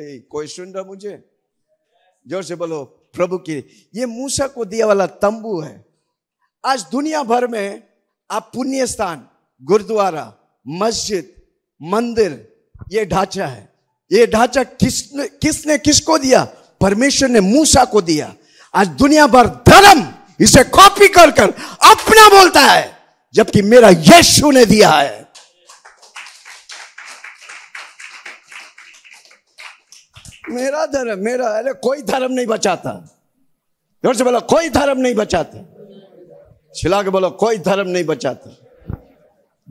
कोई सुन रहा मुझे जोर से बोलो प्रभु की ये मूसा को दिया वाला तंबू है आज दुनिया भर में आप पुण्य स्थान गुरुद्वारा मस्जिद मंदिर ये ढांचा है ये ढांचा किसने किसने किसको दिया परमेश्वर ने मूसा को दिया आज दुनिया भर धर्म इसे कॉपी कर कर अपना बोलता है जबकि मेरा यीशु ने दिया है मेरा धर्म मेरा अरे कोई धर्म नहीं बचाता जोर से बोलो कोई धर्म नहीं बचाता छिला के बोलो कोई धर्म नहीं बचाता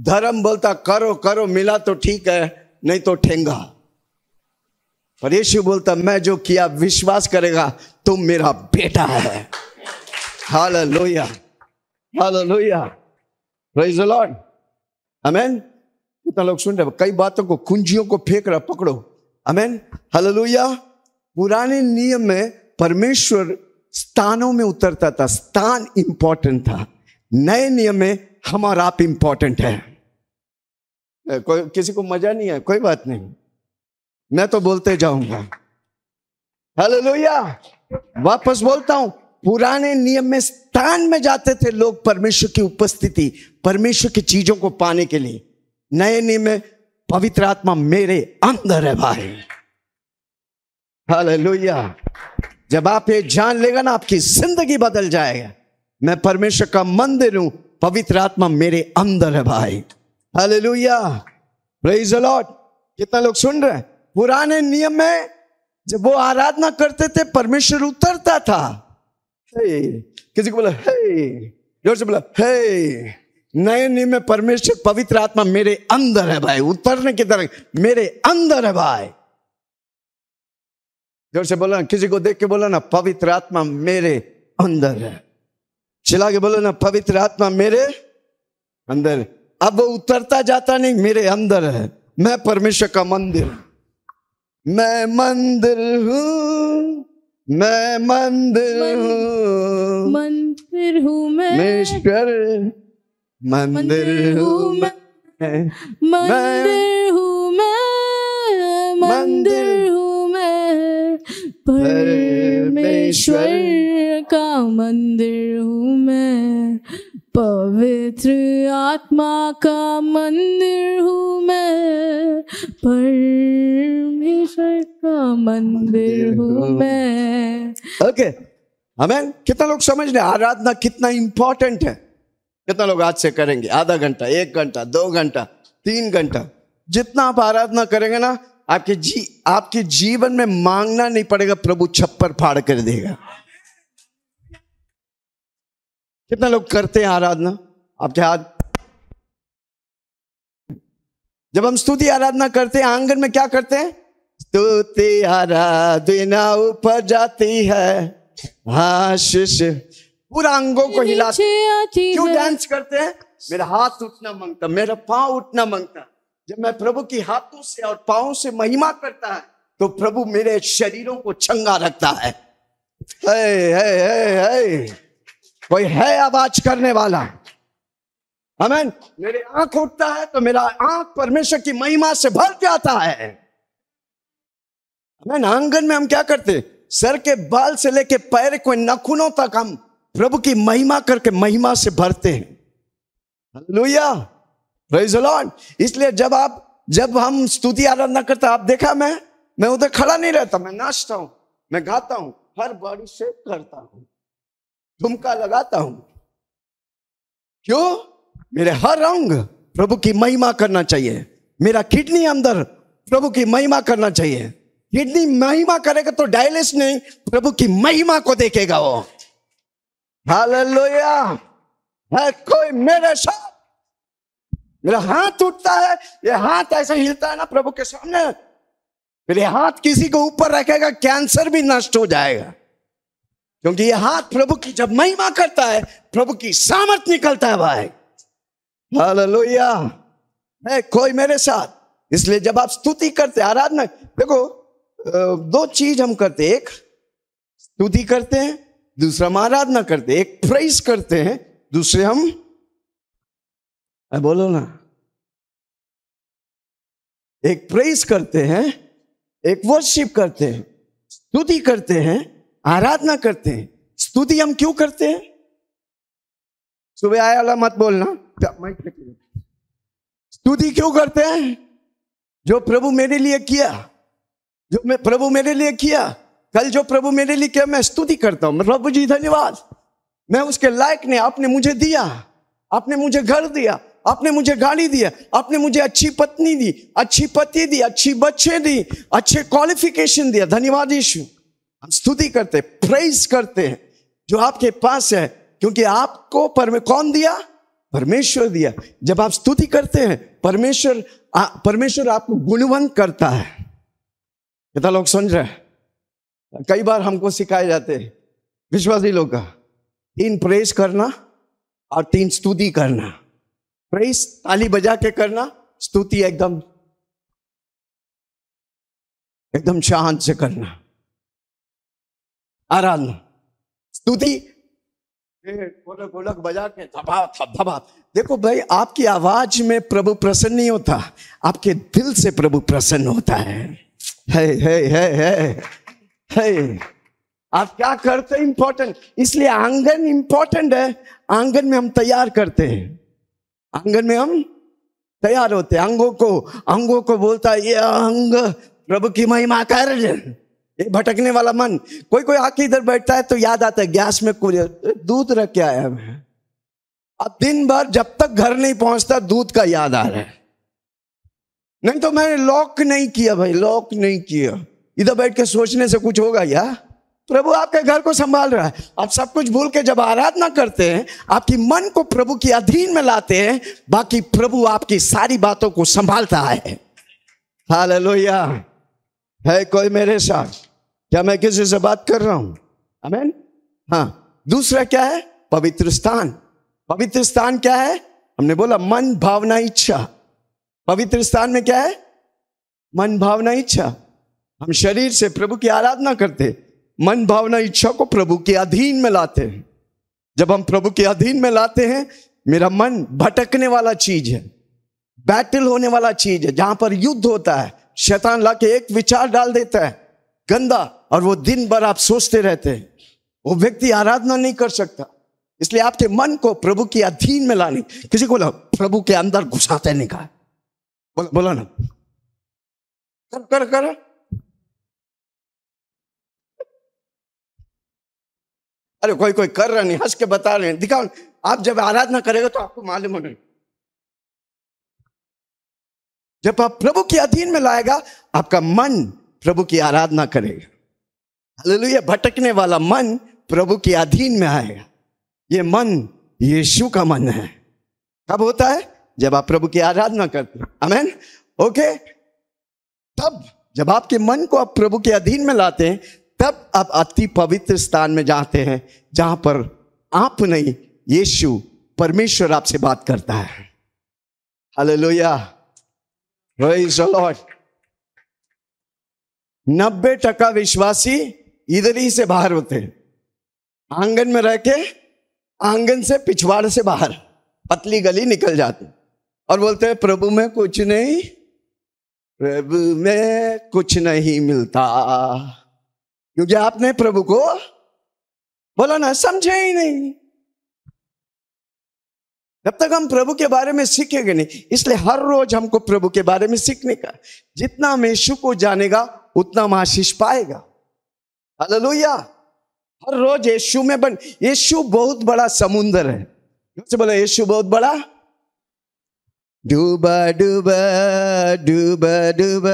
धर्म बोलता करो करो मिला तो ठीक है नहीं तो ठेंगा पर यीशु बोलता मैं जो किया विश्वास करेगा तुम मेरा बेटा है hallelujah hallelujah lord कितना लोग सुन रहे कई बातों को कुंजियों को फेंक रहा पकड़ो अमेन हललुया पुराने नियम में परमेश्वर स्थानों में उतरता था स्थान इंपॉर्टेंट था नए नियम में हम और आप इंपॉर्टेंट है कोई किसी को मजा नहीं है कोई बात नहीं मैं तो बोलते जाऊंगा लोहिया वापस बोलता हूं पुराने नियम में स्थान में जाते थे लोग परमेश्वर की उपस्थिति परमेश्वर की चीजों को पाने के लिए नए नियम में पवित्र आत्मा मेरे अंदर है भाई हालेलुया जब आप ये जान लेगा ना आपकी जिंदगी बदल जाएगा मैं परमेश्वर का मंदिर हूं पवित्र आत्मा मेरे अंदर है भाई हालेलुया प्रेज लॉर्ड कितना लोग सुन रहे हैं पुराने नियम में जब वो आराधना करते थे परमेश्वर उतरता था हे किसी को बोला हे जोर से बोला हे नए नियम में परमेश्वर पवित्र आत्मा मेरे अंदर है भाई उतरने की तरह मेरे अंदर है भाई जोर से बोला ना किसी को देख के बोला ना पवित्र आत्मा मेरे अंदर है चिल्ला के बोलो ना पवित्र आत्मा मेरे अंदर अब वो उतरता जाता नहीं मेरे अंदर है मैं परमेश्वर का मंदिर मैं मंदिर हूँ मैं मंदिर हूँ मंदिर हूँ मैं मंदिर हूँ मैं मंदिर हूँ मैं मंदिर हूँ मैं परमेश्वर का मंदिर हूँ मैं पवित्र आत्मा का मंदिर हूँ मैं परमेश्वर का मंदिर हूँ मैं ओके हमें कितना लोग समझ रहे आराधना कितना इंपॉर्टेंट है कितना लोग आज से करेंगे आधा घंटा एक घंटा दो घंटा तीन घंटा जितना आप आराधना करेंगे ना आपके जी आपके जीवन में मांगना नहीं पड़ेगा प्रभु छप्पर फाड़ कर देगा कितना लोग करते हैं आराधना आपके हाथ जब हम स्तुति आराधना करते हैं आंगन में क्या करते हैं स्तुति आराधना उपजाती है हाशिश पूरा अंगों को हिलाते क्यों डांस करते हैं मेरा हाथ उठना मांगता मेरा पांव उठना मांगता जब मैं प्रभु की हाथों से और पाओ से महिमा करता है तो प्रभु मेरे शरीरों को छंगा रखता है है है है है कोई है आवाज करने वाला हमें मेरे आंख उठता है तो मेरा आंख परमेश्वर की महिमा से भर जाता है हमें आंगन में हम क्या करते सर के बाल से लेके पैर को नखुनों तक हम प्रभु की महिमा करके महिमा से भरते हैं लोहिया इसलिए जब आप जब हम स्तुति आराधना करते आप देखा मैं मैं उधर खड़ा नहीं रहता मैं नाचता हूं मैं गाता हूं हर बड़ी से करता हूं ठुमका लगाता हूं क्यों मेरे हर अंग प्रभु की महिमा करना चाहिए मेरा किडनी अंदर प्रभु की महिमा करना चाहिए किडनी महिमा करेगा तो डायलिस नहीं प्रभु की महिमा को देखेगा वो हालेलुया है कोई मेरे साथ मेरा हाथ उठता है ये हाथ ऐसे हिलता है ना प्रभु के सामने मेरे हाथ किसी को ऊपर रखेगा कैंसर भी नष्ट हो जाएगा क्योंकि ये हाथ प्रभु की जब महिमा करता है प्रभु की सामर्थ निकलता है भाई हालेलुया है कोई मेरे साथ इसलिए जब आप स्तुति करते आराधना देखो दो चीज हम करते एक स्तुति करते हैं दूसरा हम आराधना करते एक प्रेस करते हैं दूसरे हम बोलो ना एक प्रेस करते हैं एक वर्शिप करते हैं स्तुति करते हैं आराधना करते हैं स्तुति हम क्यों करते हैं सुबह आया वाला मत बोलना स्तुति क्यों करते हैं जो प्रभु मेरे लिए किया जो मैं प्रभु मेरे लिए किया कल जो प्रभु मेरे लिए क्या मैं स्तुति करता हूं प्रभु जी धन्यवाद मैं उसके लायक ने आपने मुझे दिया आपने मुझे घर दिया आपने मुझे गाड़ी दिया आपने मुझे अच्छी पत्नी दी अच्छी पति दी अच्छी बच्चे दी अच्छे क्वालिफिकेशन दिया धन्यवाद यीशु हम स्तुति करते प्रेज करते हैं जो आपके पास है क्योंकि आपको परमे कौन दिया परमेश्वर दिया जब आप स्तुति करते हैं परमेश्वर परमेश्वर आपको गुणवंत करता है कितना लोग समझ रहे हैं कई बार हमको सिखाए जाते हैं विश्वासी लोग का तीन प्रेस करना और तीन स्तुति करना प्रेस ताली बजा के करना स्तुति एकदम एकदम शांत से करना आराधना स्तुति गोलक गोलक बजा के धबा थप धबा देखो भाई आपकी आवाज में प्रभु प्रसन्न नहीं होता आपके दिल से प्रभु प्रसन्न होता है हे हे हे है आप क्या करते इंपॉर्टेंट इसलिए आंगन इंपॉर्टेंट है आंगन में हम तैयार करते हैं आंगन में हम तैयार होते अंगों को अंगों को बोलता है ये अंग प्रभु की महिमा कर ये भटकने वाला मन कोई कोई आके इधर बैठता है तो याद आता है गैस में कुछ दूध रख के आया मैं अब दिन भर जब तक घर नहीं पहुंचता दूध का याद आ रहा है नहीं तो मैंने लॉक नहीं किया भाई लॉक नहीं किया इधर बैठ के सोचने से कुछ होगा या तो प्रभु आपके घर को संभाल रहा है आप सब कुछ भूल के जब आराधना करते हैं आपकी मन को प्रभु की अधीन में लाते हैं बाकी प्रभु आपकी सारी बातों को संभालता है हाल है कोई मेरे साथ क्या मैं किसी से बात कर रहा हूं अमेन हाँ दूसरा क्या है पवित्र स्थान पवित्र स्थान क्या है हमने बोला मन भावना इच्छा पवित्र स्थान में क्या है मन भावना इच्छा हम शरीर से प्रभु की आराधना करते मन भावना इच्छा को प्रभु के अधीन में लाते हैं जब हम प्रभु के अधीन में लाते हैं मेरा मन भटकने वाला चीज है बैटल होने वाला चीज है जहां पर युद्ध होता है शैतान लाके एक विचार डाल देता है गंदा और वो दिन भर आप सोचते रहते हैं वो व्यक्ति आराधना नहीं कर सकता इसलिए आपके मन को प्रभु के अधीन में लाने किसी को बोला प्रभु के अंदर घुसाते नहीं कहा बोला बोला ना कर कर कर अरे कोई कोई कर रहा नहीं हंस के बता रहे हैं दिखाओ आप जब आराधना करेगा तो आपको मालूम होने जब आप प्रभु के अधीन में लाएगा आपका मन प्रभु की आराधना करेगा हालेलुया भटकने वाला मन प्रभु के अधीन में आएगा ये मन यीशु का मन है कब होता है जब आप प्रभु की आराधना करते हैं अमेन ओके तब जब आपके मन को आप प्रभु के अधीन में लाते हैं तब आप अति पवित्र स्थान में जाते हैं जहां पर आप नहीं यीशु परमेश्वर आपसे बात करता है हालेलुया लोहिया लॉर्ड नब्बे टका विश्वासी इधर ही से बाहर होते हैं आंगन में रह के आंगन से पिछवाड़ से बाहर पतली गली निकल जाती और बोलते हैं प्रभु में कुछ नहीं प्रभु में कुछ नहीं मिलता क्योंकि आपने प्रभु को बोला ना समझे ही नहीं जब तक हम प्रभु के बारे में सीखेंगे नहीं इसलिए हर रोज हमको प्रभु के बारे में सीखने का जितना हम यीशु को जानेगा उतना हम आशीष पाएगा हलो हर रोज यीशु में बन यीशु बहुत बड़ा समुंदर है बोला यीशु बहुत बड़ा डूबा डूबा डूबा डूबा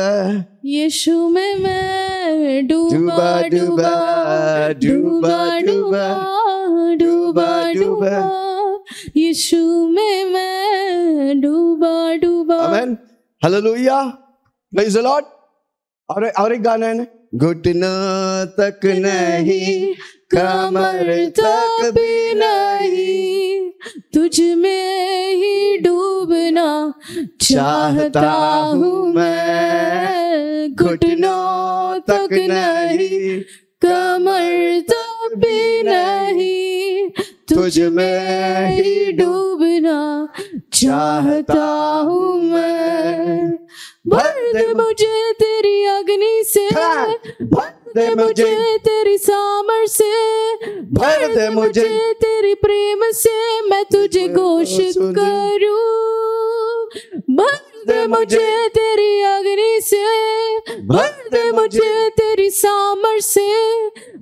यीशु में मैं डूबा डूबा डूबा डूबा डूबा डूबा यीशु में मैं डूबा डूबा amen hallelujah praise the lord और और एक गाना है ना घुटना तक नहीं कमर तक भी नहीं तुझ में ही डूबना चाहता हूँ मैं घुटनों तक नहीं कमर तक भी नहीं तुझ में ही डूबना चाहता हूँ मैं भर दे मुझे तेरी अग्नि से हाँ, भर दे मुझे तेरी सामर से भर दे मुझे तेरे प्रेम से मैं तुझे घोषित करूं भर दे मुझे तेरी अग्नि से भर दे मुझे तेरी सामर से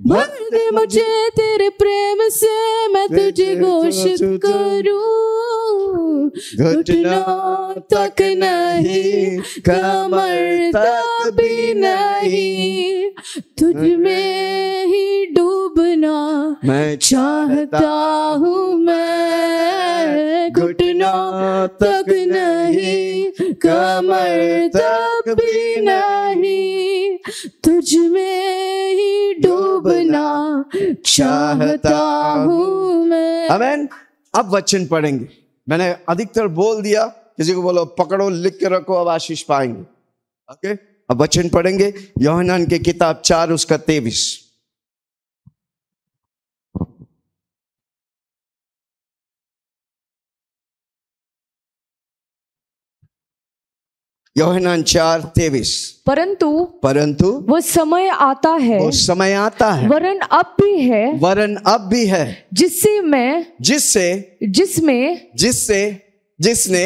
भर दे मुझे तेरे प्रेम से मैं तुझे घोषित करूं घुटना तक नहीं कमर तक भी नहीं तुझ में ही डूबना मैं चाहता हूँ मैं घुटनों तक नहीं कमर तक भी नहीं में तुझ में ही डूबना चाहता हूं मैं अमेन अब वचन पढ़ेंगे मैंने अधिकतर बोल दिया किसी को बोलो पकड़ो लिख के रखो अब आशीष पाएंगे ओके अब वचन पढ़ेंगे यौहनान के किताब चार उसका तेईस योहनान चार तेवीस परंतु परंतु वो समय आता है वो समय आता है वरन अब भी है वरन अब भी है जिससे मैं जिससे जिसमें जिससे जिसने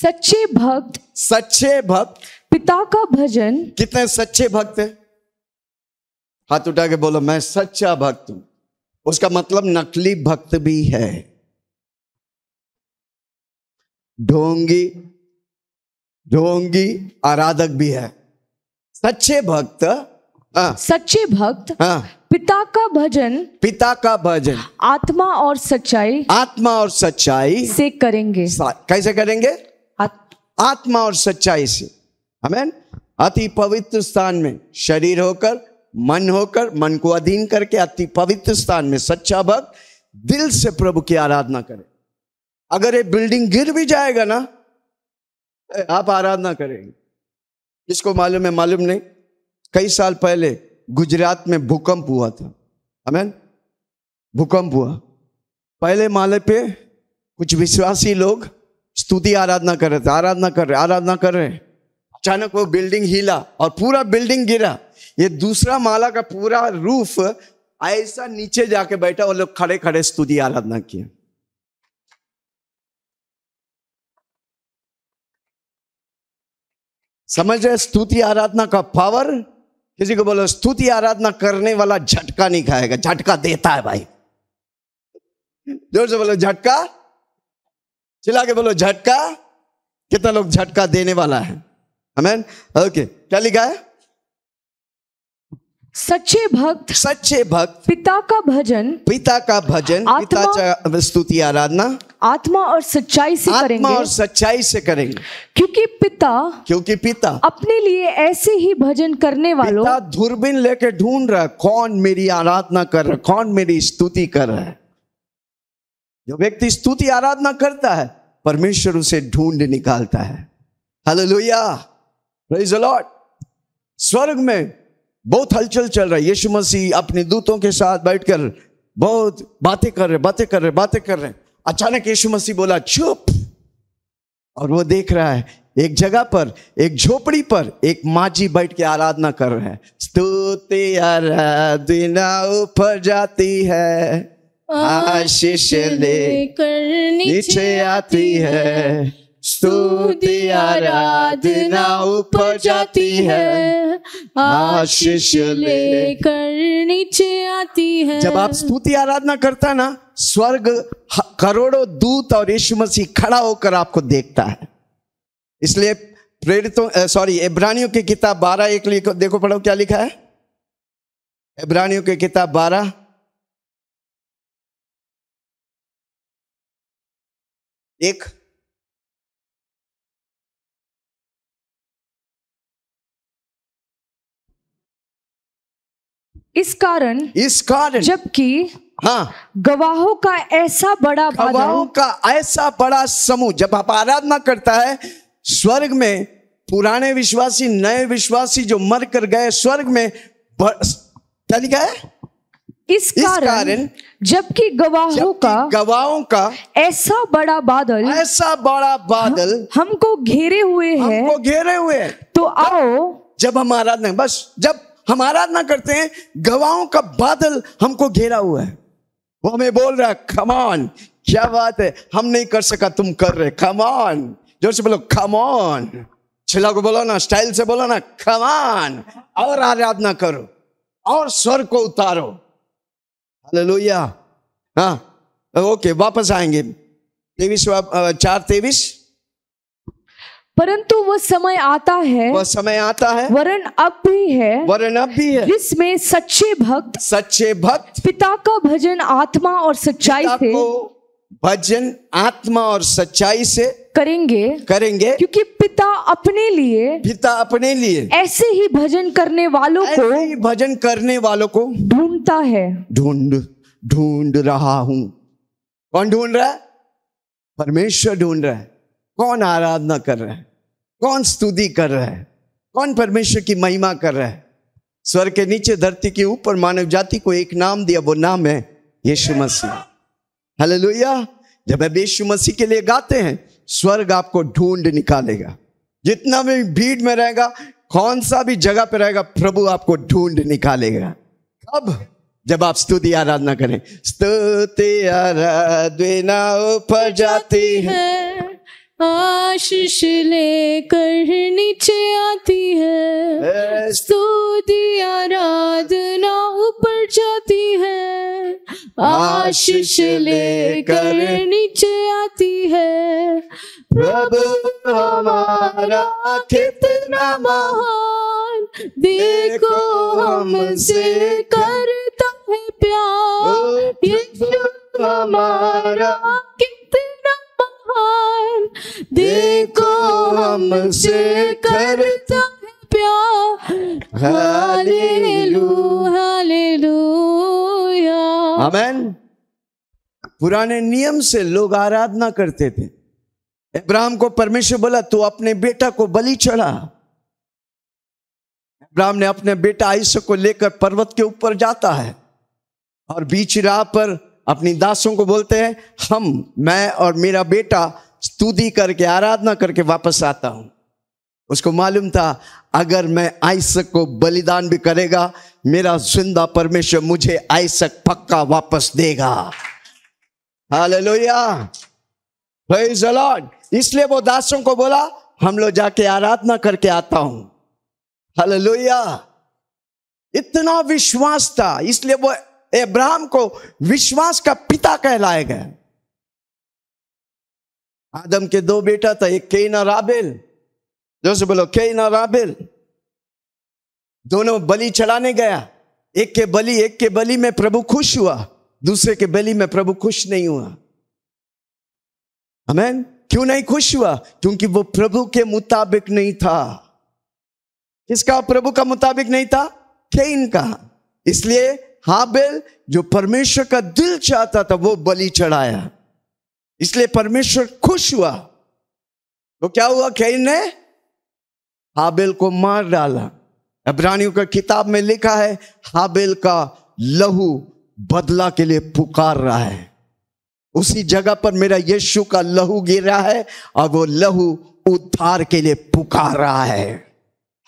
सच्चे भक्त सच्चे भक्त पिता का भजन कितने सच्चे भक्त है हाथ उठा के बोलो मैं सच्चा भक्त हूं उसका मतलब नकली भक्त भी है ढोंगी ढोंगी आराधक भी है सच्चे भक्त हाँ। सच्चे भक्त आ, हाँ। पिता का भजन पिता का भजन आत्मा और सच्चाई आत्मा और सच्चाई से करेंगे कैसे करेंगे आत... आत्मा और सच्चाई से हमें अति पवित्र स्थान में शरीर होकर मन होकर मन को अधीन करके अति पवित्र स्थान में सच्चा भक्त दिल से प्रभु की आराधना करे अगर ये बिल्डिंग गिर भी जाएगा ना आप आराधना करेंगे किसको मालूम है मालूम नहीं कई साल पहले गुजरात में भूकंप हुआ था हमें भूकंप हुआ पहले माले पे कुछ विश्वासी लोग स्तुति आराधना कर रहे थे आराधना कर रहे आराधना कर रहे अचानक वो बिल्डिंग हिला और पूरा बिल्डिंग गिरा ये दूसरा माला का पूरा रूफ ऐसा नीचे जाके बैठा और लोग खड़े खड़े स्तुति आराधना किया समझ रहे स्तुति आराधना का पावर किसी को बोलो स्तुति आराधना करने वाला झटका नहीं खाएगा झटका देता है भाई जोर से बोलो झटका चिल्ला के बोलो झटका कितना लोग झटका देने वाला है हमें ओके क्या लिखा है सच्चे भक्त सच्चे भक्त पिता का भजन पिता का भजन पिता स्तुति आराधना आत्मा और सच्चाई से आत्मा करेंगे और सच्चाई से करेंगे क्योंकि पिता क्योंकि पिता अपने लिए ऐसे ही भजन करने वालों पिता दूरबीन लेके ढूंढ रहा है कौन मेरी आराधना कर रहा है कौन मेरी स्तुति कर रहा है जो व्यक्ति स्तुति आराधना करता है परमेश्वर उसे ढूंढ निकालता है हालेलुया प्रेज लॉर्ड स्वर्ग में बहुत हलचल चल रहा है यीशु मसीह अपने दूतों के साथ बैठकर बहुत बातें कर रहे बातें कर रहे बातें कर रहे हैं अचानक यीशु मसीह बोला चुप और वो देख रहा है एक जगह पर एक झोपड़ी पर एक माँ जी बैठ के आराधना कर रहे हैं स्तुति आराधना ऊपर जाती है आशीष लेकर नीचे आती है स्तुति आराधना ऊपर जाती है आशीष लेकर नीचे आती है जब आप स्तुति आराधना करता है ना स्वर्ग करोड़ों दूत और यीशु मसीह खड़ा होकर आपको देखता है इसलिए प्रेरितों सॉरी इब्रानियों की किताब बारह एक देखो पढ़ो क्या लिखा है इब्रानियों की किताब बारह एक इस कारण इस कारण जबकि हाँ गवाहों का ऐसा बड़ा गवाहों का ऐसा बड़ा समूह जब आप आराधना करता है स्वर्ग में पुराने विश्वासी नए विश्वासी जो मर कर गए स्वर्ग में क्या लिखा है इस कारण जबकि गवाहों का गवाहों का ऐसा बड़ा बादल ऐसा बड़ा बादल हमको घेरे हुए है हमको घेरे हुए है तो आओ जब हम आराधना बस जब हम आराधना करते हैं गवाहों का बादल हमको घेरा हुआ है वो हमें बोल रहा है खमान क्या बात है हम नहीं कर सका तुम कर रहे खमान जोर से बोलो खमान छिला को बोलो ना स्टाइल से बोलो ना खमान और आराधना करो और स्वर को उतारो लोहिया हाँ ओके वापस आएंगे तेवीस चार तेवीस परंतु वो समय आता है वह समय आता है वरन अब भी है वरन अब भी है जिसमें सच्चे भक्त सच्चे भक्त पिता का भजन आत्मा और सच्चाई से भजन आत्मा और सच्चाई से करेंगे करेंगे क्योंकि पिता अपने लिए पिता अपने लिए ऐसे ही भजन करने वालों को भजन करने वालों को ढूंढता है ढूंढ ढूंढ रहा हूं कौन ढूंढ रहा है परमेश्वर ढूंढ रहा है कौन आराधना कर रहा है कौन स्तुति कर रहा है कौन परमेश्वर की महिमा कर रहा है स्वर के नीचे धरती के ऊपर मानव जाति को एक नाम दिया वो नाम है यीशु मसीह हले जब आप यीशु मसीह के लिए गाते हैं स्वर्ग आपको ढूंढ निकालेगा जितना भी भीड़ में रहेगा कौन सा भी जगह पर रहेगा प्रभु आपको ढूंढ निकालेगा कब जब आप स्तुति आराधना करें स्तुति आराधना ऊपर जाती है आशीष लेकर नीचे आती है स्तुति आराधना ऊपर जाती है आशीष लेकर नीचे आती है प्रभु हमारा कितना महान देखो हमसे करता है प्यार यीशु हमारा हार देखो हमसे करता है प्यार आमेन पुराने नियम से लोग आराधना करते थे इब्राहिम को परमेश्वर बोला तू अपने बेटा को बलि चढ़ा इब्राहिम ने अपने बेटा आयुष को लेकर पर्वत के ऊपर जाता है और बीच राह पर अपनी दासों को बोलते हैं हम मैं और मेरा बेटा स्तुति करके आराधना करके वापस आता हूं उसको मालूम था अगर मैं आइसक को बलिदान भी करेगा मेरा जिंदा परमेश्वर मुझे आइसक पक्का वापस देगा हालेलुया इसलिए वो दासों को बोला हम लोग जाके आराधना करके आता हूं हालेलुया इतना विश्वास था इसलिए वो अब्राहम को विश्वास का पिता कहलाया गया आदम के दो बेटा था एक केन और राबेल जो से बोलो केन और राबेल दोनों बलि चढ़ाने गया एक के बलि एक के बलि में प्रभु खुश हुआ दूसरे के बलि में प्रभु खुश नहीं हुआ हमें क्यों नहीं खुश हुआ क्योंकि वो प्रभु के मुताबिक नहीं था किसका प्रभु का मुताबिक नहीं था केन का इसलिए हाबिल जो परमेश्वर का दिल चाहता था वो बलि चढ़ाया इसलिए परमेश्वर खुश हुआ तो क्या हुआ कैन ने हाबिल को मार डाला अब्रानियों का किताब में लिखा है हाबिल का लहू बदला के लिए पुकार रहा है उसी जगह पर मेरा यीशु का लहू गिर रहा है और वो लहू उद्धार के लिए पुकार रहा है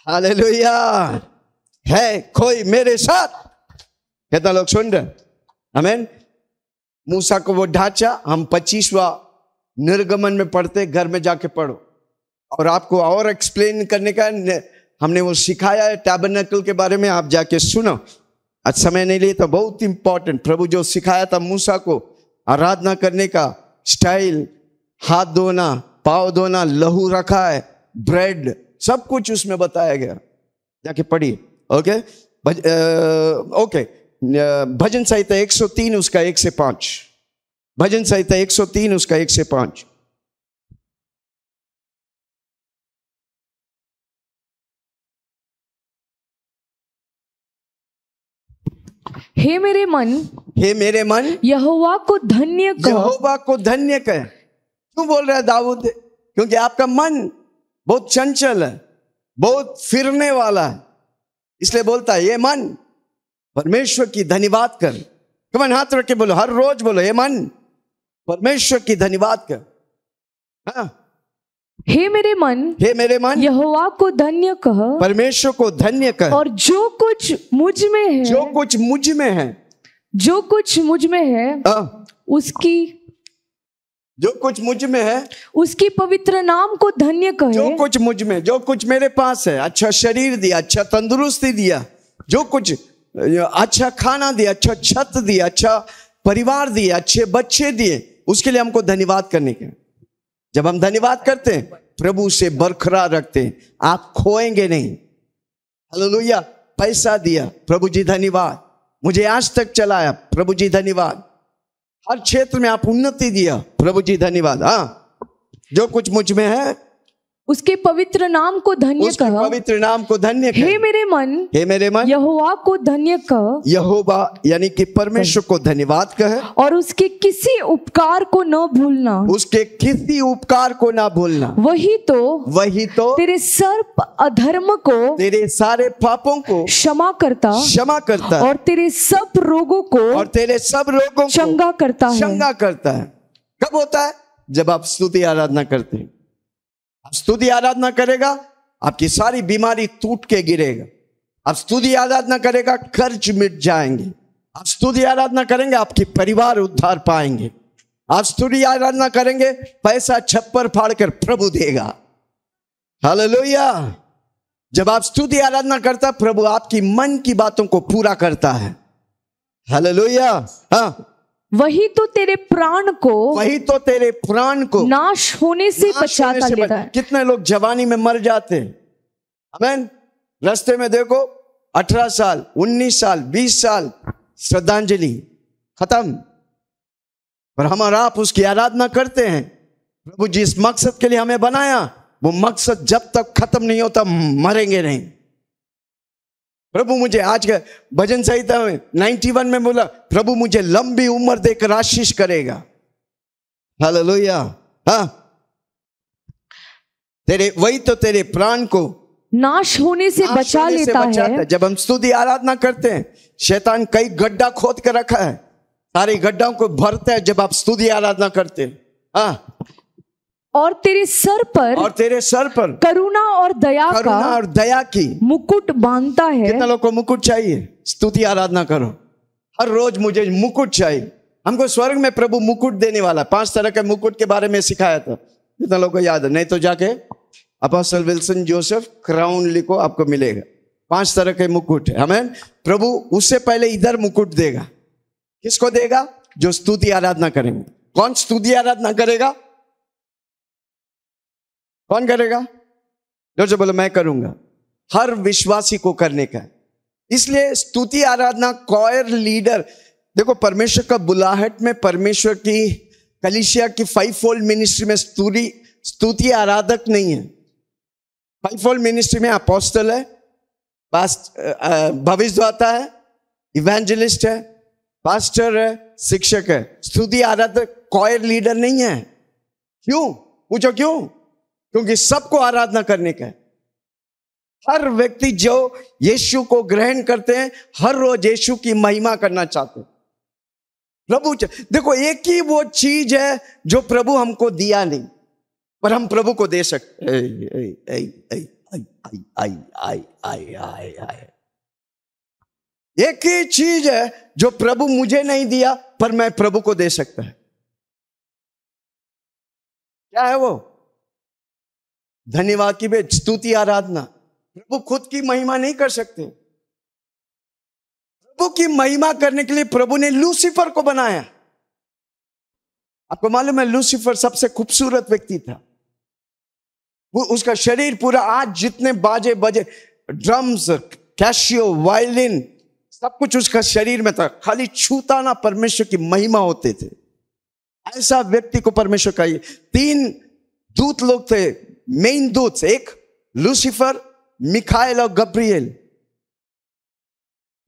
हालेलुया है कोई मेरे साथ कितना लोग सुन रहे हमें मूसा को वो ढांचा हम पच्चीसवा निर्गमन में पढ़ते घर में जाके पढ़ो और आपको और एक्सप्लेन करने का हमने वो सिखाया है टैबनकल के बारे में आप जाके सुनो आज समय नहीं लिए तो बहुत इंपॉर्टेंट प्रभु जो सिखाया था मूसा को आराधना करने का स्टाइल हाथ धोना पाव धोना लहू रखा है ब्रेड सब कुछ उसमें बताया गया जाके पढ़िए ओके ओके भजन संहिता 103 उसका एक से पांच भजन संहिता 103 उसका एक से पांच हे मेरे मन हे मेरे मन यहोवा को धन्य कह यहोवा को धन्य कह क्यों बोल रहा है दाऊद क्योंकि आपका मन बहुत चंचल है बहुत फिरने वाला है इसलिए बोलता है ये मन परमेश्वर की धन्यवाद कर कमन हाथ रख के बोलो हर रोज बोलो हे मन परमेश्वर की धन्यवाद कर हाँ हे मेरे मन हे मेरे मन यहोवा को धन्य कह परमेश्वर को धन्य कह और जो कुछ मुझ में है जो कुछ मुझ में है जो कुछ मुझ में है आ, हाँ। उसकी जो कुछ मुझ में है उसकी पवित्र नाम को धन्य कहे जो कुछ मुझ में जो कुछ मेरे पास है अच्छा शरीर दिया अच्छा तंदुरुस्ती दिया जो कुछ अच्छा खाना दिया अच्छा छत दिया अच्छा परिवार दिया अच्छे बच्चे दिए उसके लिए हमको धन्यवाद करने के जब हम धन्यवाद करते हैं प्रभु से बरकरार रखते हैं आप खोएंगे नहीं हेलो पैसा दिया प्रभु जी धन्यवाद मुझे आज तक चलाया प्रभु जी धन्यवाद हर क्षेत्र में आप उन्नति दिया प्रभु जी धन्यवाद हाँ जो कुछ मुझ में है उसके पवित्र नाम को धन्य कह पवित्र नाम को धन्य हे मेरे मन हे मेरे मन यहोवा को धन्य कह यहोवा यानी कि परमेश्वर को धन्यवाद कह और उसके किसी उपकार को न भूलना उसके किसी उपकार को न भूलना वही तो वही तो तेरे सर्प अधर्म को तेरे सारे पापों को क्षमा करता क्षमा करता और तेरे सब रोगों को और तेरे सब रोगों को चंगा करता है चंगा करता है कब होता है जब आप स्तुति आराधना करते हैं स्तुति आराधना करेगा आपकी सारी बीमारी टूट के गिरेगा आप स्तुति आराधना करेगा कर्ज मिट जाएंगे आप स्तुति आराधना करेंगे आपके परिवार उद्धार पाएंगे आप स्तुति आराधना करेंगे पैसा छप्पर फाड़ कर प्रभु देगा हलो जब आप स्तुति आराधना करता प्रभु आपकी मन की बातों को पूरा करता है लोहिया हाँ वही तो तेरे प्राण को वही तो तेरे प्राण को नाश होने से बचा लेता है कितने लोग जवानी में मर जाते हैं रास्ते में देखो अठारह साल उन्नीस साल बीस साल श्रद्धांजलि खत्म पर हम और आप उसकी आराधना करते हैं प्रभु जी इस मकसद के लिए हमें बनाया वो मकसद जब तक खत्म नहीं होता मरेंगे नहीं प्रभु मुझे आज भजन संहिता में 91 में बोला प्रभु मुझे लंबी उम्र देकर आशीष करेगा हालेलुया हाँ तेरे वही तो तेरे प्राण को नाश होने से नाश बचा होने लेता से है जब हम स्तुति आराधना करते हैं शैतान कई गड्ढा खोद कर रखा है सारे गड्ढाओं को भरता है जब आप स्तुति आराधना करते हैं हाँ। और तेरे सर पर और तेरे सर पर करुणा और दया करुणा का और दया की मुकुट बांधता है कितना लोग को मुकुट चाहिए स्तुति आराधना करो हर रोज मुझे मुकुट चाहिए हमको स्वर्ग में प्रभु मुकुट देने वाला पांच तरह के मुकुट के बारे में सिखाया था कितना लोग को याद है नहीं तो जाके अपोस्टल विल्सन जोसेफ क्राउन लिखो आपको मिलेगा पांच तरह के मुकुट है हमें प्रभु उससे पहले इधर मुकुट देगा किसको देगा जो स्तुति आराधना करेंगे कौन स्तुति आराधना करेगा कौन करेगा जो जो बोलो मैं करूंगा हर विश्वासी को करने का है इसलिए स्तुति आराधना कॉयर लीडर देखो परमेश्वर का बुलाहट में परमेश्वर की कलिशिया की फाइव फोल्ड मिनिस्ट्री में स्तुति स्तुति आराधक नहीं है फाइव फोल्ड मिनिस्ट्री में अपोस्टल है भविष्यवाता है इवेंजलिस्ट है पास्टर है शिक्षक है स्तुति आराधक कॉयर लीडर नहीं है क्यों पूछो क्यों क्योंकि सबको आराधना करने का है हर व्यक्ति जो यीशु को ग्रहण करते हैं हर रोज यीशु की महिमा करना चाहते हैं प्रभु देखो एक ही वो चीज है जो प्रभु हमको दिया नहीं पर हम प्रभु को दे सकते एक ही चीज है जो प्रभु मुझे नहीं दिया पर मैं प्रभु को दे सकता है क्या है वो धन्यवाद की भेंट स्तुति आराधना प्रभु खुद की महिमा नहीं कर सकते प्रभु की महिमा करने के लिए प्रभु ने लूसीफर को बनाया आपको मालूम है लूसीफर सबसे खूबसूरत व्यक्ति था वो उसका शरीर पूरा आज जितने बाजे बजे ड्रम्स कैशियो वायलिन सब कुछ उसका शरीर में था खाली छूता ना परमेश्वर की महिमा होते थे ऐसा व्यक्ति को परमेश्वर का ये तीन दूत लोग थे मेन दूत एक लूसीफर मिखाइल और गब्रियल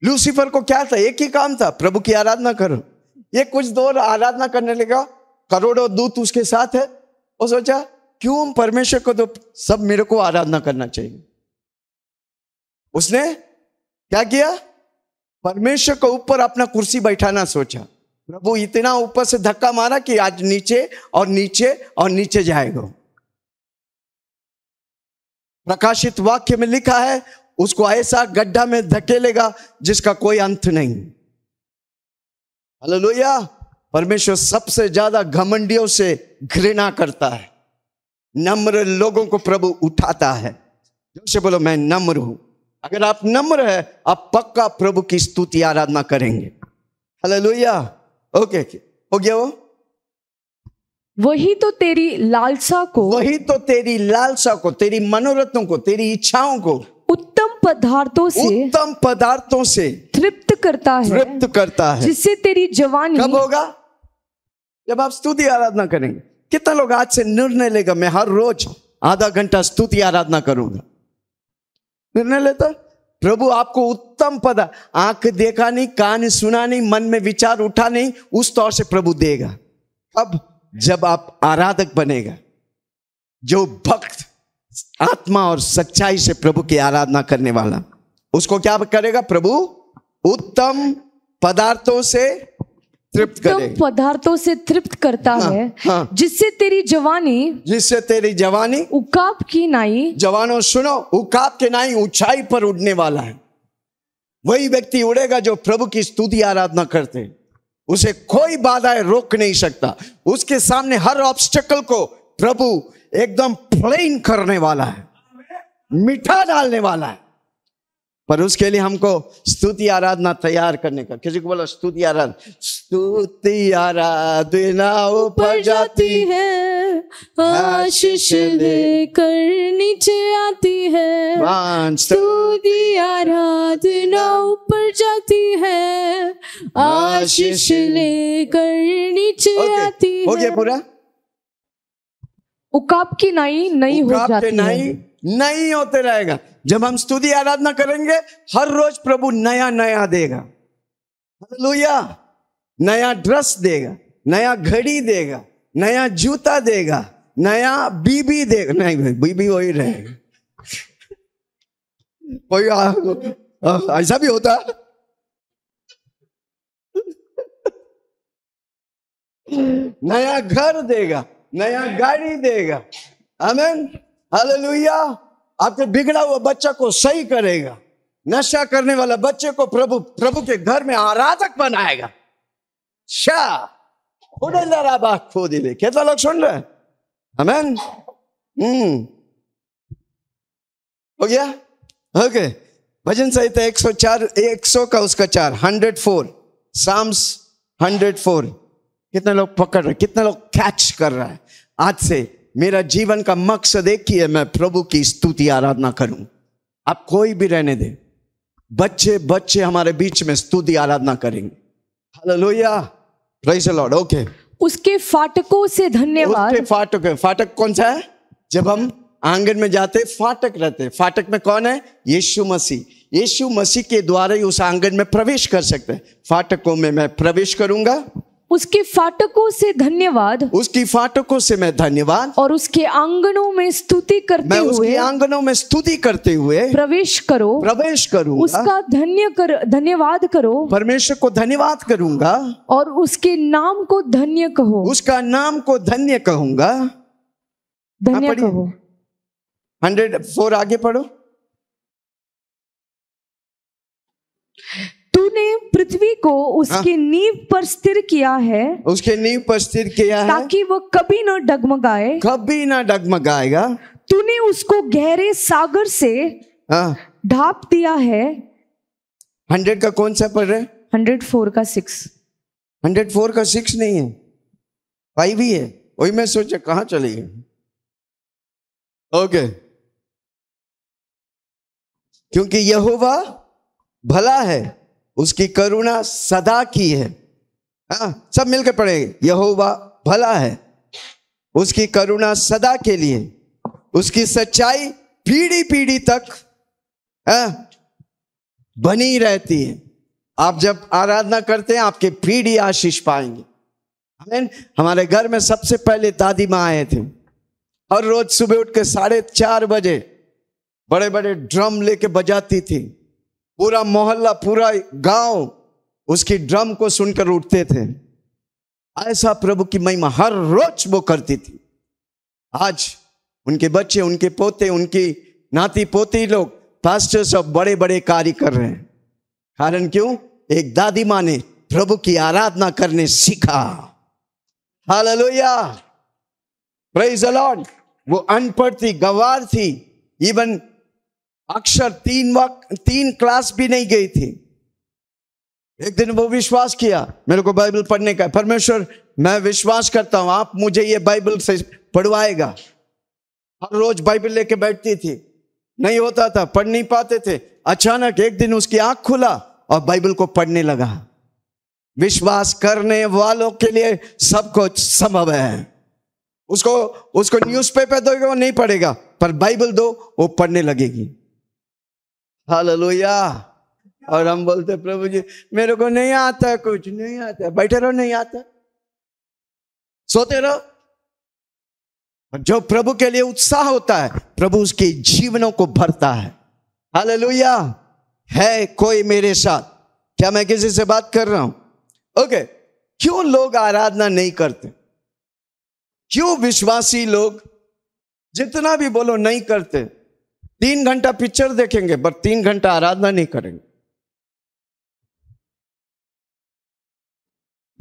लूसीफर को क्या था एक ही काम था प्रभु की आराधना करो ये कुछ दौर आराधना करने लगा करोड़ों दूत उसके साथ है और सोचा क्यों हम परमेश्वर को तो सब मेरे को आराधना करना चाहिए उसने क्या किया परमेश्वर को ऊपर अपना कुर्सी बैठाना सोचा प्रभु इतना ऊपर से धक्का मारा कि आज नीचे और नीचे और नीचे जाएगा प्रकाशित वाक्य में लिखा है उसको ऐसा गड्ढा में धकेलेगा जिसका कोई अंत नहीं हलो परमेश्वर सबसे ज्यादा घमंडियों से घृणा करता है नम्र लोगों को प्रभु उठाता है जैसे बोलो मैं नम्र हूं अगर आप नम्र है आप पक्का प्रभु की स्तुति आराधना करेंगे ओके ओके हो गया वो वही तो तेरी लालसा को वही तो तेरी लालसा को तेरी मनोरथों को तेरी इच्छाओं को उत्तम पदार्थों से उत्तम पदार्थों से तृप्त करता है तृप्त करता है जिससे तेरी जवानी कब होगा जब आप स्तुति आराधना करेंगे कितना लोग आज से निर्णय लेगा मैं हर रोज आधा घंटा स्तुति आराधना करूंगा निर्णय लेता प्रभु आपको उत्तम पद आंख देखा नहीं कान सुना नहीं मन में विचार उठा नहीं उस तौर से प्रभु देगा अब जब आप आराधक बनेगा जो भक्त आत्मा और सच्चाई से प्रभु की आराधना करने वाला उसको क्या करेगा प्रभु उत्तम पदार्थों से तृप्त कर पदार्थों से तृप्त करता हाँ, है हाँ, जिससे तेरी जवानी जिससे तेरी जवानी उकाब की नाई जवानों सुनो उकाब के नाई ऊंचाई पर उड़ने वाला है वही व्यक्ति उड़ेगा जो प्रभु की स्तुति आराधना करते हैं उसे कोई बाधाएं रोक नहीं सकता उसके सामने हर ऑब्स्टेकल को प्रभु एकदम प्लेन करने वाला है मीठा डालने वाला है पर उसके लिए हमको स्तुति आराधना तैयार करने का किसी को बोला स्तुति आराधना स्तुति आराधना ऊपर जाती है आशीष लेकर नीचे आती है तू आराधना ऊपर जाती है आशीष लेकर नीचे आती है हो गया पूरा उकाब की नाई नहीं हो जाती नाई नहीं होते रहेगा जब हम स्तुति आराधना करेंगे हर रोज प्रभु नया नया देगा हालेलुया नया ड्रेस देगा नया घड़ी देगा नया जूता देगा नया बीबी देख नहीं बीबी वही रहे कोई ऐसा भी होता नया घर देगा नया गाड़ी देगा अमेन लुहिया आपके बिगड़ा हुआ बच्चा को सही करेगा नशा करने वाला बच्चे को प्रभु प्रभु के घर में आराधक बनाएगा शाह खुद दिले कितना लोग सुन रहे हैं Amen? हम्म हो गया ओके okay. भजन चार एक सौ का उसका चार hundred four psalms hundred four कितने लोग पकड़ रहे कितने लोग कैच कर रहा है आज से मेरा जीवन का मकसद एक ही है मैं प्रभु की स्तुति आराधना करूं आप कोई भी रहने दे बच्चे बच्चे हमारे बीच में स्तुति आराधना करेंगे हेलो लोहिया लॉर्ड ओके उसके फाटकों से धन्यवाद उसके फाटक फाटक कौन सा है जब हम आंगन में जाते फाटक रहते फाटक में कौन है यीशु मसीह यीशु मसीह के द्वारा ही उस आंगन में प्रवेश कर सकते हैं फाटकों में मैं प्रवेश करूंगा उसके फाटकों से धन्यवाद उसकी फाटकों से मैं धन्यवाद और उसके आंगनों में स्तुति करते मैं उसके हुए आंगनों में स्तुति करते हुए प्रवेश करो प्रवेश करो उसका धन्य कर धन्यवाद करो परमेश्वर को धन्यवाद करूंगा और उसके नाम को धन्य कहो उसका नाम को धन्य कहूंगा धन्य हाँ, कहो हंड्रेड फोर आगे पढ़ो उसने पृथ्वी को उसके हाँ। नींव पर स्थिर किया है उसके नींव पर स्थिर किया है ताकि वो कभी ना डगमगाए कभी ना डगमगाएगा तूने उसको गहरे सागर से हाँ। ढाप दिया है हंड्रेड का कौन सा पढ़ रहे हंड्रेड फोर का सिक्स हंड्रेड फोर का सिक्स नहीं है फाइव ही है वही मैं सोचा कहाँ चली गए ओके क्योंकि यहोवा भला है उसकी करुणा सदा की है आ, हाँ, सब मिलकर पढ़े यहोवा भला है उसकी करुणा सदा के लिए उसकी सच्चाई पीढ़ी पीढ़ी तक आ, हाँ, बनी रहती है आप जब आराधना करते हैं आपके पीढ़ी आशीष पाएंगे हमारे घर में सबसे पहले दादी माँ आए थे हर रोज सुबह उठ के साढ़े चार बजे बड़े बड़े ड्रम लेके बजाती थी पूरा मोहल्ला पूरा गांव उसकी ड्रम को सुनकर उठते थे ऐसा प्रभु की महिमा हर रोज वो करती थी आज उनके बच्चे उनके पोते उनकी नाती पोती लोग पास्टर्स और बड़े बड़े कार्य कर रहे हैं कारण क्यों एक दादी माँ ने प्रभु की आराधना करने सीखा हालेलुया प्रेज अलॉर्ड वो अनपढ़ थी गवार थी इवन अक्सर तीन वक्त तीन क्लास भी नहीं गई थी एक दिन वो विश्वास किया मेरे को बाइबल पढ़ने का परमेश्वर मैं विश्वास करता हूं आप मुझे ये बाइबल से पढ़वाएगा हर रोज बाइबल लेके बैठती थी नहीं होता था पढ़ नहीं पाते थे अचानक एक दिन उसकी आंख खुला और बाइबल को पढ़ने लगा विश्वास करने वालों के लिए सब कुछ संभव है उसको उसको न्यूज़पेपर दोगे वो नहीं पढ़ेगा पर बाइबल दो वो पढ़ने लगेगी हालेलुया और हम बोलते प्रभु जी मेरे को नहीं आता कुछ नहीं आता बैठे रहो नहीं आता सोते रहो जो प्रभु के लिए उत्साह होता है प्रभु उसके जीवनों को भरता है हालेलुया है कोई मेरे साथ क्या मैं किसी से बात कर रहा हूं ओके क्यों लोग आराधना नहीं करते क्यों विश्वासी लोग जितना भी बोलो नहीं करते तीन घंटा पिक्चर देखेंगे पर तीन घंटा आराधना नहीं करेंगे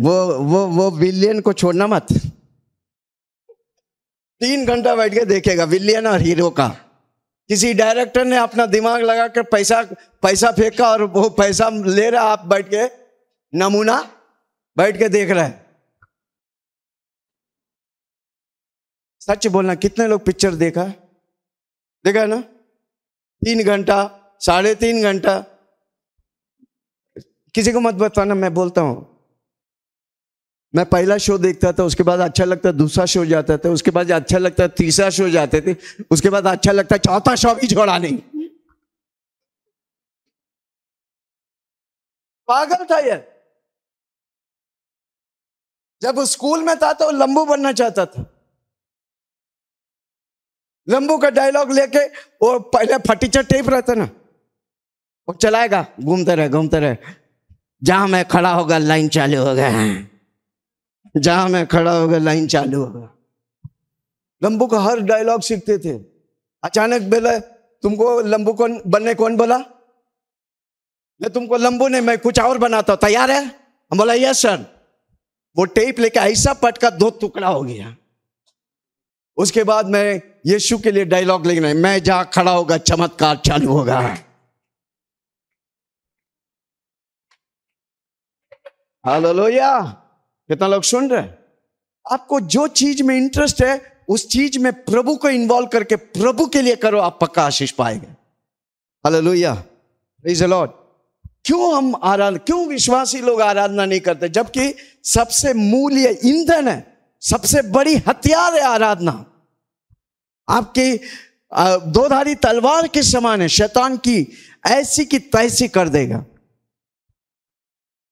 वो वो वो विलियन को छोड़ना मत तीन घंटा बैठ के देखेगा विलियन और हीरो का किसी डायरेक्टर ने अपना दिमाग लगा कर पैसा पैसा फेंका और वो पैसा ले रहा आप बैठ के नमूना बैठ के देख रहे सच बोलना कितने लोग पिक्चर देखा देखा ना तीन घंटा साढ़े तीन घंटा किसी को मत बताना मैं बोलता हूँ मैं पहला शो देखता था उसके बाद अच्छा लगता दूसरा शो जाता था उसके बाद अच्छा लगता तीसरा शो जाते थे उसके बाद अच्छा लगता चौथा शो भी छोड़ा नहीं पागल था यार जब स्कूल में था तो लंबू बनना चाहता था लंबू का डायलॉग लेके वो पहले फटीचर टेप रहता ना वो चलाएगा घूमते रहे घूमते रहे जहां मैं खड़ा होगा लाइन चालू हो गया जहां मैं खड़ा होगा लाइन चालू होगा लंबू का हर डायलॉग सीखते थे अचानक बोला तुमको लंबू कौन बनने कौन बोला मैं तुमको लंबू नहीं मैं कुछ और बनाता हूं तैयार है हम बोला यस सर वो टेप लेके ऐसा पटका दो टुकड़ा हो गया उसके बाद मैं यीशु के लिए डायलॉग लिखना है मैं जहां खड़ा होगा चमत्कार चालू होगा लोहिया कितना लोग सुन रहे आपको जो चीज में इंटरेस्ट है उस चीज में प्रभु को इन्वॉल्व करके प्रभु के लिए करो आप पक्का आशीष पाएंगे इज अ लॉर्ड क्यों हम आराधना क्यों विश्वासी लोग आराधना नहीं करते जबकि सबसे मूल्य ईंधन है सबसे बड़ी हथियार है आराधना आपकी दोधारी तलवार के समान है शैतान की ऐसी की तैसी कर देगा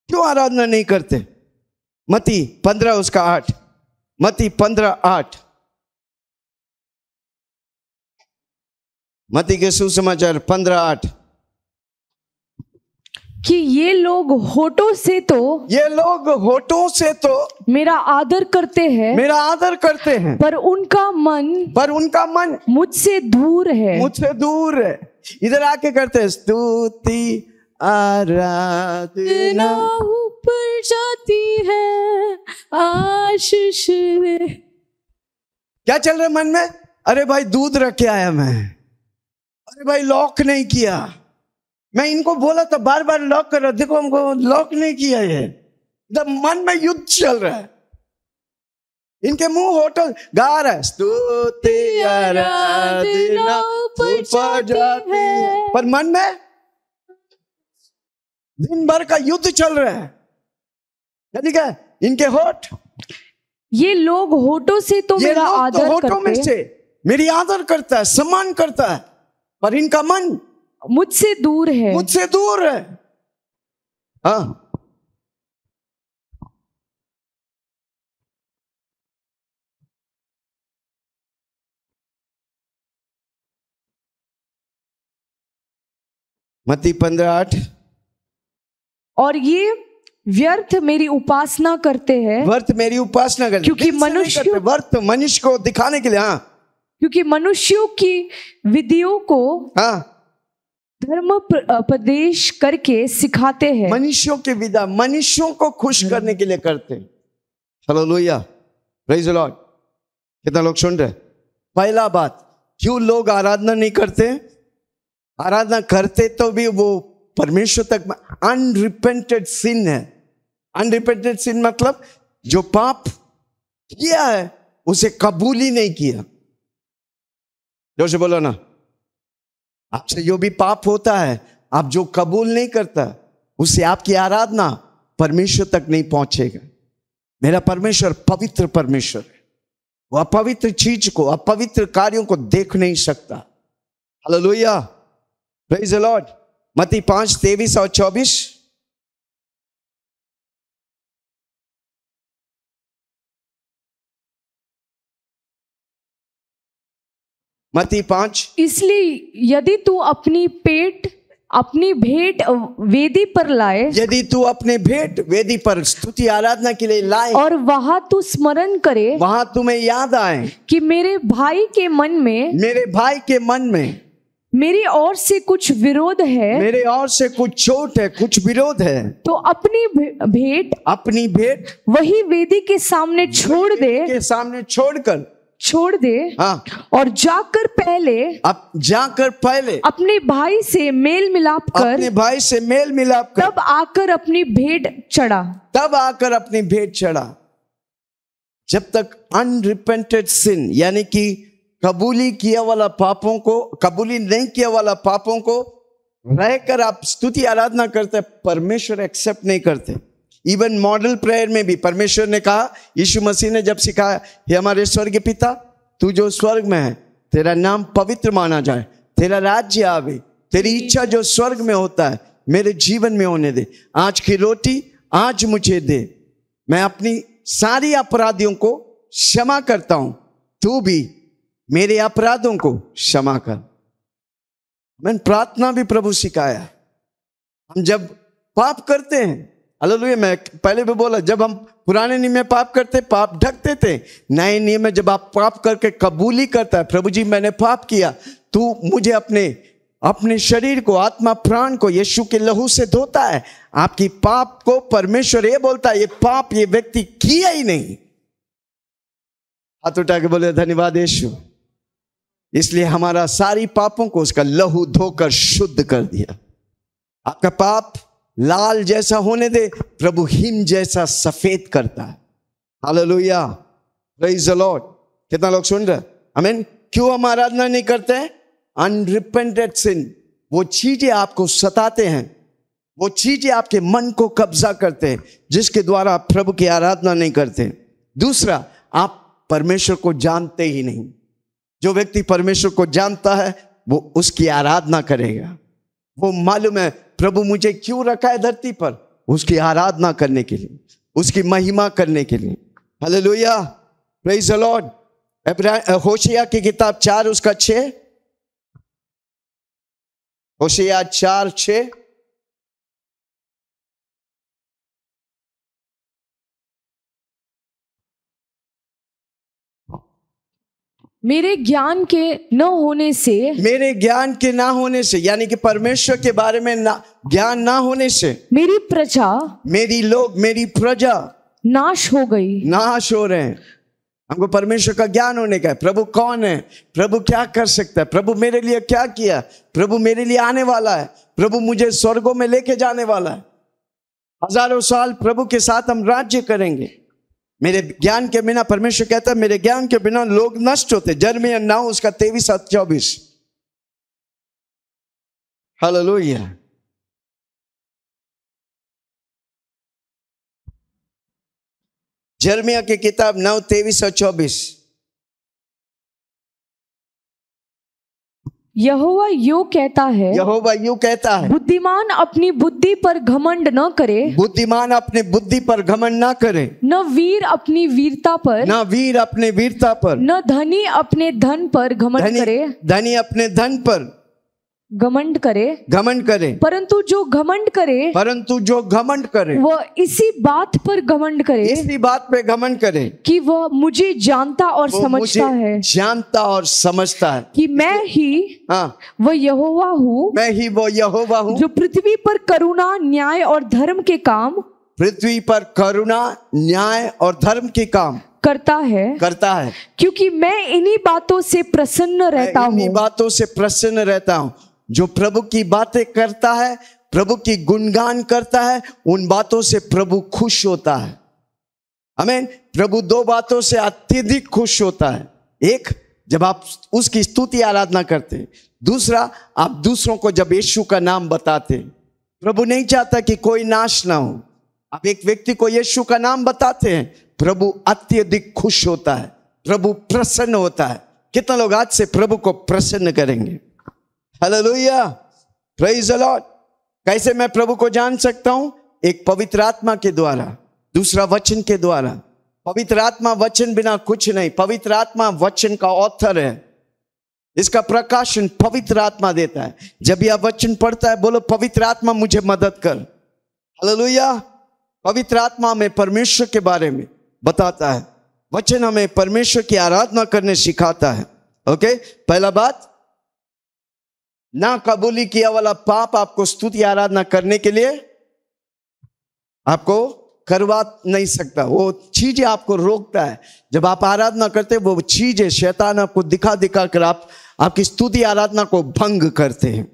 क्यों आराधना नहीं करते मती पंद्रह उसका आठ मती पंद्रह आठ मती के सुसमाचार पंद्रह आठ कि ये लोग होठों से तो ये लोग होठों से तो मेरा आदर करते हैं मेरा आदर करते हैं पर उनका मन पर उनका मन मुझसे दूर है मुझसे दूर है इधर आके करते हैं स्तुति आराधना ऊपर जाती है आशीष क्या चल रहा है मन में अरे भाई दूध रख के आया मैं अरे भाई लॉक नहीं किया मैं इनको बोला था तो बार बार लॉक कर रहा देखो हमको लॉक नहीं किया है इधर मन में युद्ध चल रहा है इनके मुंह होटल गा रहा है स्तुति पर मन में दिन भर का युद्ध चल रहा है यानी क्या इनके होठ ये लोग होटो से तो मेरा तो आदर तो होठों में से मेरी आदर करता है सम्मान करता है पर इनका मन मुझसे दूर है मुझसे दूर है हाँ मती पंद्रह आठ और ये व्यर्थ मेरी उपासना करते हैं व्यर्थ मेरी उपासना करते क्योंकि मनुष्य व्यर्थ मनुष्य को दिखाने के लिए हाँ क्योंकि मनुष्यों की विधियों को हाँ धर्म उपदेश करके सिखाते हैं मनुष्यों के विदा मनुष्यों को खुश हम्म। करने के लिए करते हैं हेलो लोहिया रईज लॉर्ड कितना लोग सुन रहे पहला बात क्यों लोग आराधना नहीं करते आराधना करते तो भी वो परमेश्वर तक अनरिपेंटेड सिन है अनरिपेंटेड सिन मतलब जो पाप किया है उसे कबूल ही नहीं किया जोर से बोलो ना आपसे जो भी पाप होता है आप जो कबूल नहीं करता उससे आपकी आराधना परमेश्वर तक नहीं पहुंचेगा मेरा परमेश्वर पवित्र परमेश्वर है वो अपवित्र चीज को अपवित्र कार्यों को देख नहीं सकता हलो लोहिया लॉर्ड मती पांच तेईस और चौबीस मती पांच इसलिए यदि तू अपनी पेट अपनी भेंट वेदी पर लाए यदि तू अपने भेंट वेदी पर स्तुति आराधना के लिए लाए और वहाँ तू स्मरण करे वहाँ तुम्हें याद आए कि मेरे भाई के मन में मेरे भाई के मन में मेरी ओर से कुछ विरोध है मेरे ओर से कुछ चोट है कुछ विरोध है तो अपनी भेंट अपनी भेंट वही वेदी के सामने छोड़ दे के सामने छोड़कर छोड़ दे हाँ और जाकर पहले अप, जाकर पहले अपने भाई से मेल मिलाप कर अपने भाई से मेल मिलाप कर तब आकर अपनी भेंट चढ़ा तब आकर अपनी भेंट चढ़ा जब तक अनरिपेंटेड सिन यानी कि कबूली किया वाला पापों को कबूली नहीं किया वाला पापों को रहकर आप स्तुति आराधना करते परमेश्वर एक्सेप्ट नहीं करते इवन मॉडल प्रेयर में भी परमेश्वर ने कहा यीशु मसीह ने जब सिखाया हे हमारे स्वर्ग पिता तू जो स्वर्ग में है तेरा नाम पवित्र माना जाए तेरा राज्य आवे तेरी इच्छा जो स्वर्ग में होता है मेरे जीवन में होने दे आज की रोटी आज मुझे दे मैं अपनी सारी अपराधियों को क्षमा करता हूं तू भी मेरे अपराधों को क्षमा कर मैंने प्रार्थना भी प्रभु सिखाया हम जब पाप करते हैं अल्लुया मैं पहले भी बोला जब हम पुराने नियम में पाप करते पाप ढकते थे नए नियम में जब आप पाप करके कबूली करता है प्रभु जी मैंने पाप किया तू मुझे अपने अपने शरीर को आत्मा प्राण को यीशु के लहू से धोता है आपकी पाप को परमेश्वर ये बोलता है ये पाप ये व्यक्ति किया ही नहीं हाथ उठा के बोले धन्यवाद यीशु इसलिए हमारा सारी पापों को उसका लहू धोकर शुद्ध कर दिया आपका पाप लाल जैसा होने दे प्रभु हिम जैसा सफेद करता है लॉर्ड कितना लोग सुन रहे आमीन क्यों हम आराधना नहीं करते अनरिपेंटेड सिंह वो चीजें आपको सताते हैं वो चीजें आपके मन को कब्जा करते हैं जिसके द्वारा आप प्रभु की आराधना नहीं करते दूसरा आप परमेश्वर को जानते ही नहीं जो व्यक्ति परमेश्वर को जानता है वो उसकी आराधना करेगा वो मालूम है प्रभु मुझे क्यों रखा है धरती पर उसकी आराधना करने के लिए उसकी महिमा करने के लिए हले लोहिया प्रेज अलॉड होशिया की किताब चार उसका छे होशिया चार छः मेरे ज्ञान के न होने से मेरे ज्ञान के ना होने से यानी कि परमेश्वर के बारे में ना ज्ञान ना होने से मेरी प्रजा मेरी लोग मेरी प्रजा नाश हो गई नाश हो रहे हैं हमको परमेश्वर का ज्ञान होने का है प्रभु कौन है प्रभु क्या कर सकता है प्रभु मेरे लिए क्या किया प्रभु मेरे लिए आने वाला है प्रभु मुझे स्वर्गों में लेके जाने वाला है हजारों साल प्रभु के साथ हम राज्य करेंगे मेरे ज्ञान के बिना परमेश्वर कहता है मेरे ज्ञान के बिना लोग नष्ट होते जन्म नाव उसका तेवीस और चौबीस हलो जर्मिया की किताब नौ तेवीस और चौबीस यहोवा यू कहता है यहोवा यू कहता है बुद्धिमान अपनी बुद्धि पर घमंड न करे बुद्धिमान अपने बुद्धि पर घमंड न करे न वीर अपनी वीरता पर न वीर अपने वीरता पर न धनी अपने धन पर घमंड करे धनी अपने धन पर घमंड करे घमंड करे परंतु जो घमंड करे परंतु जो घमंड करे वह इसी बात पर घमंड करे इसी बात पे घमंड करे कि वह मुझे जानता और समझता है जानता और समझता है कि मैं ही हाँ वह यहोवा हूँ मैं ही वो यहोवा हूँ जो पृथ्वी पर करुणा न्याय और धर्म के काम पृथ्वी पर करुणा न्याय और धर्म के काम करता है करता है क्योंकि मैं इन्हीं बातों से प्रसन्न रहता हूँ बातों से प्रसन्न रहता हूँ जो प्रभु की बातें करता है प्रभु की गुणगान करता है उन बातों से प्रभु खुश होता है हमें प्रभु दो बातों से अत्यधिक खुश होता है एक जब आप उसकी स्तुति आराधना करते हैं दूसरा आप दूसरों को जब यीशु का नाम बताते हैं प्रभु नहीं चाहता कि कोई नाश ना हो आप एक व्यक्ति को यीशु का नाम बताते हैं प्रभु अत्यधिक खुश होता है प्रभु प्रसन्न होता है कितना लोग आज से प्रभु को प्रसन्न करेंगे हालेलुया प्रेज अलॉट कैसे मैं प्रभु को जान सकता हूं एक पवित्र आत्मा के द्वारा दूसरा वचन के द्वारा पवित्र आत्मा वचन बिना कुछ नहीं पवित्र आत्मा वचन का ऑथर है इसका प्रकाशन पवित्र आत्मा देता है जब यह वचन पढ़ता है बोलो पवित्र आत्मा मुझे मदद कर हालेलुया पवित्र आत्मा हमें परमेश्वर के बारे में बताता है वचन हमें परमेश्वर की आराधना करने सिखाता है ओके पहला बात ना कबूली किया वाला पाप आपको स्तुति आराधना करने के लिए आपको करवा नहीं सकता वो चीजें आपको रोकता है जब आप आराधना करते वो चीजें शैतान आपको दिखा दिखा कर आप आपकी स्तुति आराधना को भंग करते हैं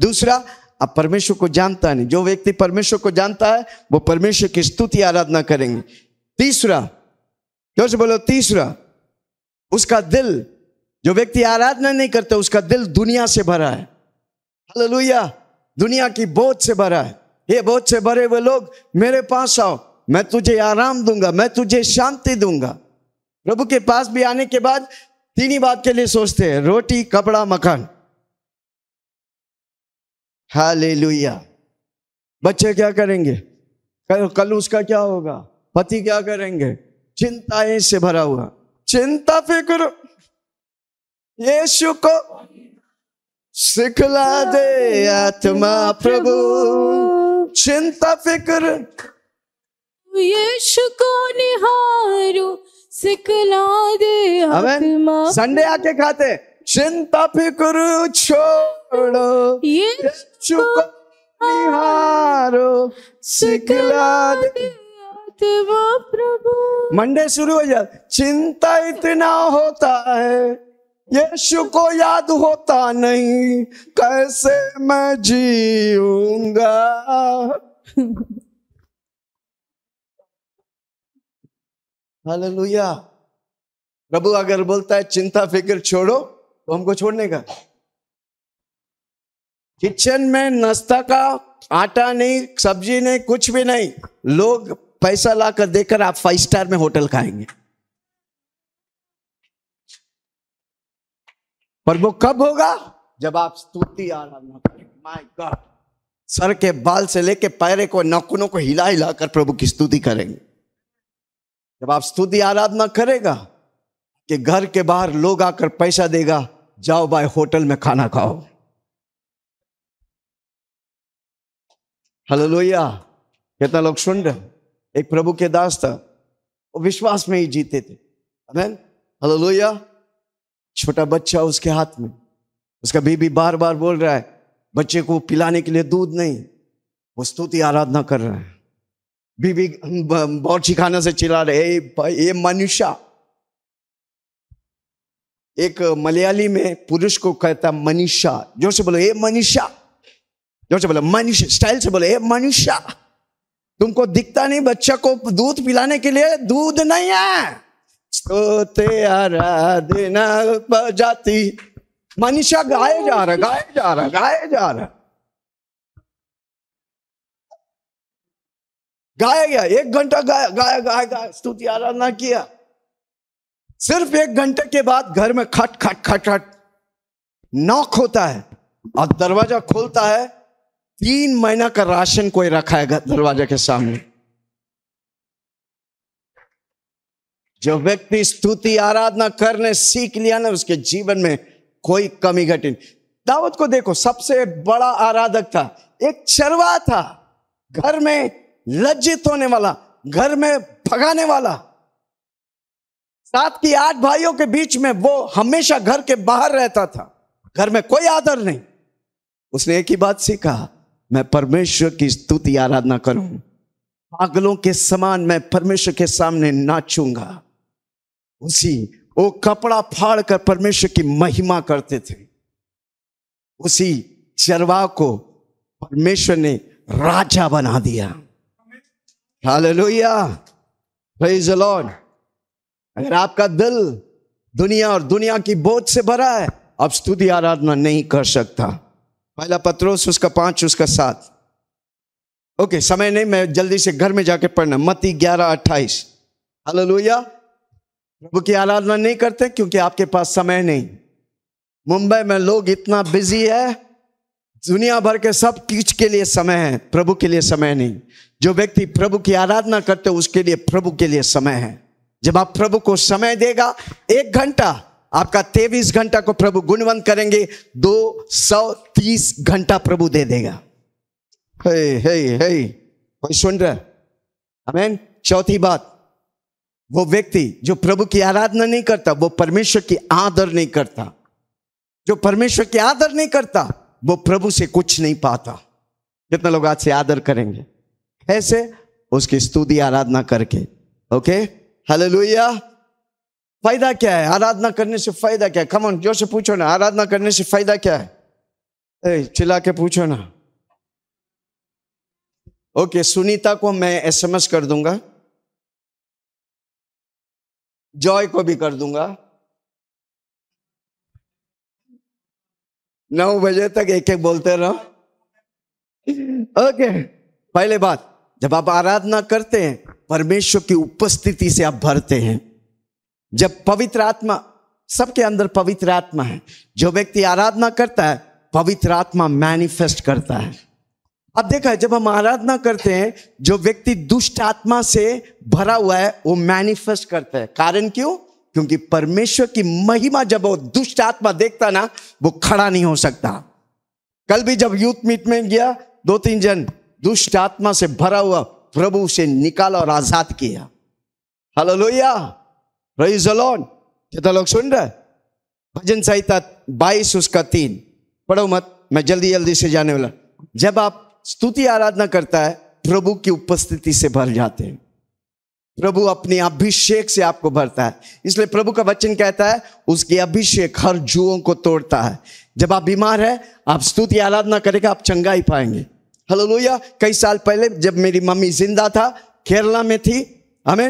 दूसरा आप परमेश्वर को जानता नहीं जो व्यक्ति परमेश्वर को जानता है वो परमेश्वर की स्तुति आराधना करेंगे तीसरा क्यों से बोलो तीसरा उसका दिल जो व्यक्ति आराधना नहीं करता उसका दिल दुनिया से भरा है हालेलुया दुनिया की बोझ से भरा है ये बोझ से भरे हुए लोग मेरे पास आओ मैं तुझे आराम दूंगा मैं तुझे शांति दूंगा प्रभु के पास भी आने के बाद तीन ही बात के लिए सोचते हैं रोटी कपड़ा मकान हालेलुया बच्चे क्या करेंगे कल, कल उसका क्या होगा पति क्या करेंगे चिंताएं से भरा हुआ चिंता फिक्र यीशु को सिखला दे आत्मा प्रभु चिंता फिक्र यीशु को निहारो सिखला दे आत्मा संडे आके खाते चिंता फिक्र छोड़ो यीशु को निहारो सिखला दे आत्मा प्रभु मंडे शुरू हो जाए चिंता इतना होता है यीशु को याद होता नहीं कैसे मैं जीऊंगा हालेलुया प्रभु अगर बोलता है चिंता फिक्र छोड़ो तो हमको छोड़ने का किचन में नाश्ता का आटा नहीं सब्जी नहीं कुछ भी नहीं लोग पैसा लाकर देकर आप फाइव स्टार में होटल खाएंगे पर वो कब होगा जब आप स्तुति आराधना करें माय गॉड सर के बाल से लेके पैरे को नकुनों को हिला हिला कर प्रभु की स्तुति करेंगे जब आप स्तुति आराधना करेगा कि घर के बाहर लोग आकर पैसा देगा जाओ भाई होटल में खाना खाओ हेलो लोहिया कितना लोग सुन रहे एक प्रभु के दास था वो विश्वास में ही जीते थे हेलो लोहिया छोटा बच्चा उसके हाथ में उसका बीबी बार बार बोल रहा है बच्चे को पिलाने के लिए दूध नहीं वो स्तुति आराधना कर रहा है बीबी बहुत छिखाना से चिल्ला रहे ये मनुष्य एक मलयाली में पुरुष को कहता मनीषा जोर से बोलो ये मनीषा जोर से बोलो मनीष स्टाइल से बोलो ये मनीषा तुमको दिखता नहीं बच्चा को दूध पिलाने के लिए दूध नहीं है जिसको तेरा देना जाती मनीषा गाए जा रहा गाए जा रहा गाए जा रहा गाया गया एक घंटा गाया गाया गाया गाया स्तुति आराधना किया सिर्फ एक घंटे के बाद घर में खट खट खट खट नॉक होता है और दरवाजा खोलता है तीन महीना का राशन कोई रखा है दरवाजा के सामने जो व्यक्ति स्तुति आराधना करने सीख लिया ना उसके जीवन में कोई कमी घटी दावत को देखो सबसे बड़ा आराधक था एक चरवा था घर में लज्जित होने वाला घर में भगाने वाला सात की आठ भाइयों के बीच में वो हमेशा घर के बाहर रहता था घर में कोई आदर नहीं उसने एक ही बात सीखा मैं परमेश्वर की स्तुति आराधना करूं पागलों के समान मैं परमेश्वर के सामने नाचूंगा उसी वो कपड़ा फाड़ कर परमेश्वर की महिमा करते थे उसी चरवा को परमेश्वर ने राजा बना दिया हालेलुया प्रेज लॉर्ड अगर आपका दिल दुनिया और दुनिया की बोझ से भरा है आप स्तुति आराधना नहीं कर सकता पहला पत्रोस उसका पांच उसका सात ओके समय नहीं मैं जल्दी से घर में जाके पढ़ना मती ग्यारह अट्ठाईस हालेलुया प्रभु की आराधना नहीं करते क्योंकि आपके पास समय नहीं मुंबई में लोग इतना बिजी है दुनिया भर के सब किच के लिए समय है प्रभु के लिए समय नहीं जो व्यक्ति प्रभु की आराधना करते उसके लिए प्रभु के लिए समय है जब आप प्रभु को समय देगा एक घंटा आपका तेवीस घंटा को प्रभु गुणवंत करेंगे दो सौ तीस घंटा प्रभु दे देगा हे हे हे कोई सुन रहा है चौथी बात वो व्यक्ति जो प्रभु की आराधना नहीं करता वो परमेश्वर की आदर नहीं करता जो परमेश्वर की आदर नहीं करता वो प्रभु से कुछ नहीं पाता कितने लोग आज से आदर करेंगे कैसे उसकी स्तुति आराधना करके ओके हेलो फायदा क्या है आराधना करने से फायदा क्या है कमन जो से पूछो ना आराधना करने से फायदा क्या है ए, चिल्ला के पूछो ना ओके सुनीता को मैं एसएमएस कर दूंगा जॉय को भी कर दूंगा नौ बजे तक एक एक बोलते रहो ओके पहले बात जब आप आराधना करते हैं परमेश्वर की उपस्थिति से आप भरते हैं जब पवित्र आत्मा सबके अंदर पवित्र आत्मा है जो व्यक्ति आराधना करता है पवित्र आत्मा मैनिफेस्ट करता है अब देखा है जब हम आराधना करते हैं जो व्यक्ति दुष्ट आत्मा से भरा हुआ है वो मैनिफेस्ट करता है कारण क्यों क्योंकि परमेश्वर की महिमा जब वो दुष्ट आत्मा देखता ना वो खड़ा नहीं हो सकता कल भी जब यूथ मीट में गया दो तीन जन दुष्ट आत्मा से भरा हुआ प्रभु उसे निकाला और आजाद किया हेलो लोहिया कितना लोग सुन रहे भजन संहिता बाईस उसका तीन पढ़ो मत मैं जल्दी जल्दी से जाने वाला जब आप स्तुति आराधना करता है प्रभु की उपस्थिति से भर जाते हैं प्रभु अपने अभिषेक से आपको भरता है इसलिए प्रभु का वचन कहता है उसके अभिषेक हर जुओं को तोड़ता है जब आप बीमार है आप स्तुति आराधना करेगा आप चंगा ही पाएंगे हेलो लोहिया कई साल पहले जब मेरी मम्मी जिंदा था केरला में थी हमें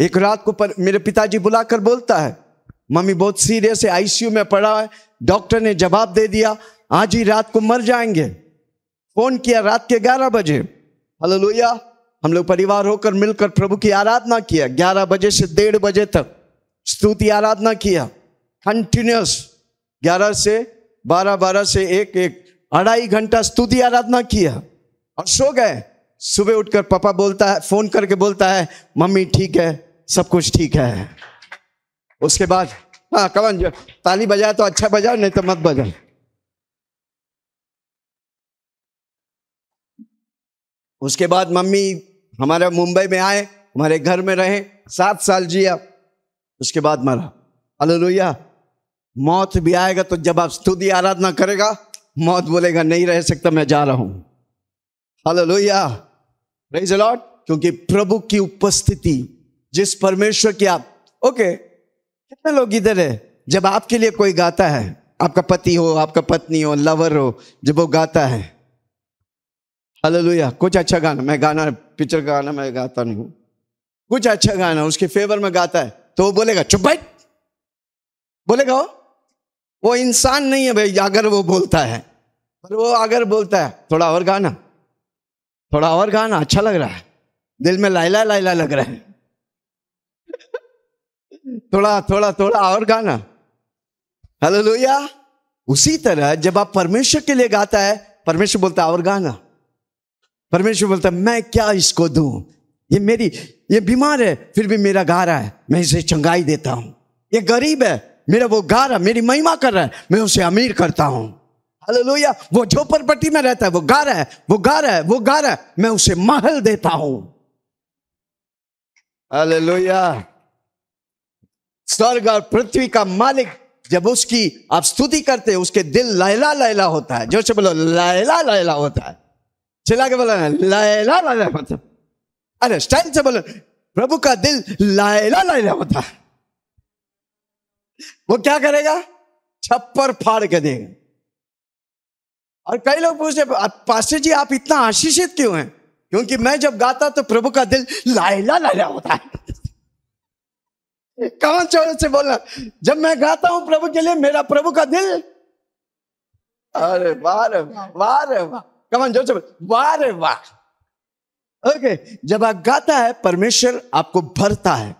एक रात को पर, मेरे पिताजी बुलाकर बोलता है मम्मी बहुत सीरियस है आईसीयू में पड़ा है डॉक्टर ने जवाब दे दिया आज ही रात को मर जाएंगे फोन किया रात के ग्यारह बजे हलो लोहिया हम लोग परिवार होकर मिलकर प्रभु की आराधना किया ग्यारह बजे से डेढ़ बजे तक स्तुति आराधना किया कंटिन्यूस ग्यारह से बारह बारह से एक एक अढ़ाई घंटा स्तुति आराधना किया और सो गए सुबह उठकर पापा बोलता है फोन करके बोलता है मम्मी ठीक है सब कुछ ठीक है उसके बाद हाँ कवन ताली बजाए तो अच्छा बजाओ नहीं तो मत बजाओ उसके बाद मम्मी हमारे मुंबई में आए हमारे घर में रहे सात साल जिया उसके बाद मरा लोहिया मौत भी आएगा तो जब आप स्तुति आराधना करेगा मौत बोलेगा नहीं रह सकता मैं जा रहा हूं लोहिया रही लॉर्ड क्योंकि प्रभु की उपस्थिति जिस परमेश्वर की आप ओके कितने लोग इधर है जब आपके लिए कोई गाता है आपका पति हो आपका पत्नी हो लवर हो जब वो गाता है हालेलुया कुछ अच्छा गाना मैं गाना पिक्चर का गाना मैं गाता नहीं हूँ कुछ अच्छा गाना उसके फेवर में गाता है तो वो बोलेगा चुप बैठ बोलेगा वो वो इंसान नहीं है भाई अगर वो बोलता है पर वो अगर बोलता है थोड़ा और गाना थोड़ा और गाना अच्छा लग रहा है दिल में लाइला लाइला लग रहा है थोड़ा थोड़ा थोड़ा और गाना हेलो लोहिया उसी तरह जब आप परमेश्वर के लिए गाता है परमेश्वर बोलता है और गाना परमेश्वर बोलता है मैं क्या इसको दूं ये मेरी ये बीमार है फिर भी मेरा गा रहा है मैं इसे चंगाई देता हूं ये गरीब है मेरा वो गा रहा मेरी महिमा कर रहा है मैं उसे अमीर करता हूं हालेलुया वो झोपड़पट्टी में रहता है वो गा रहा है वो गा रहा है वो गा रहा है मैं उसे महल देता हूं हालेलुया स्वर्ग और पृथ्वी का मालिक जब उसकी आप स्तुति करते हैं उसके दिल लैला लैला होता है जो से बोलो लैला लैला होता है चिल्ला के बोलना लाला लाला मतलब अरे स्टाइल से बोलो प्रभु का दिल लाला लाला होता है वो क्या करेगा छप्पर फाड़ के देगा और कई लोग पूछते पास्टर जी आप इतना आशीषित क्यों हैं क्योंकि मैं जब गाता तो प्रभु का दिल लाइला लाइला होता है कौन चोर से बोलना जब मैं गाता हूं प्रभु के लिए मेरा प्रभु का दिल अरे वाह वाह कम जोर से वाह रे वाह ओके जब आप गाता है परमेश्वर आपको भरता है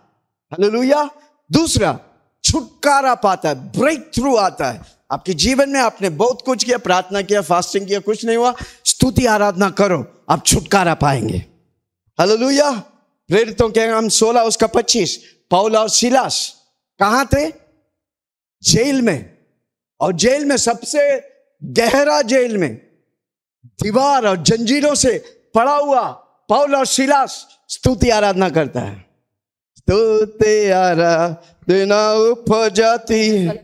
हालेलुया दूसरा छुटकारा पाता है ब्रेक थ्रू आता है आपके जीवन में आपने बहुत कुछ किया प्रार्थना किया फास्टिंग किया कुछ नहीं हुआ स्तुति आराधना करो आप छुटकारा पाएंगे हालेलुया प्रेरित के हम सोलह उसका पच्चीस पाउल और शिलास कहाँ थे जेल में और जेल में सबसे गहरा जेल में दीवार और जंजीरों से पड़ा हुआ पौल और शिलास स्तुति आराधना करता है स्तुति आराधना जाती है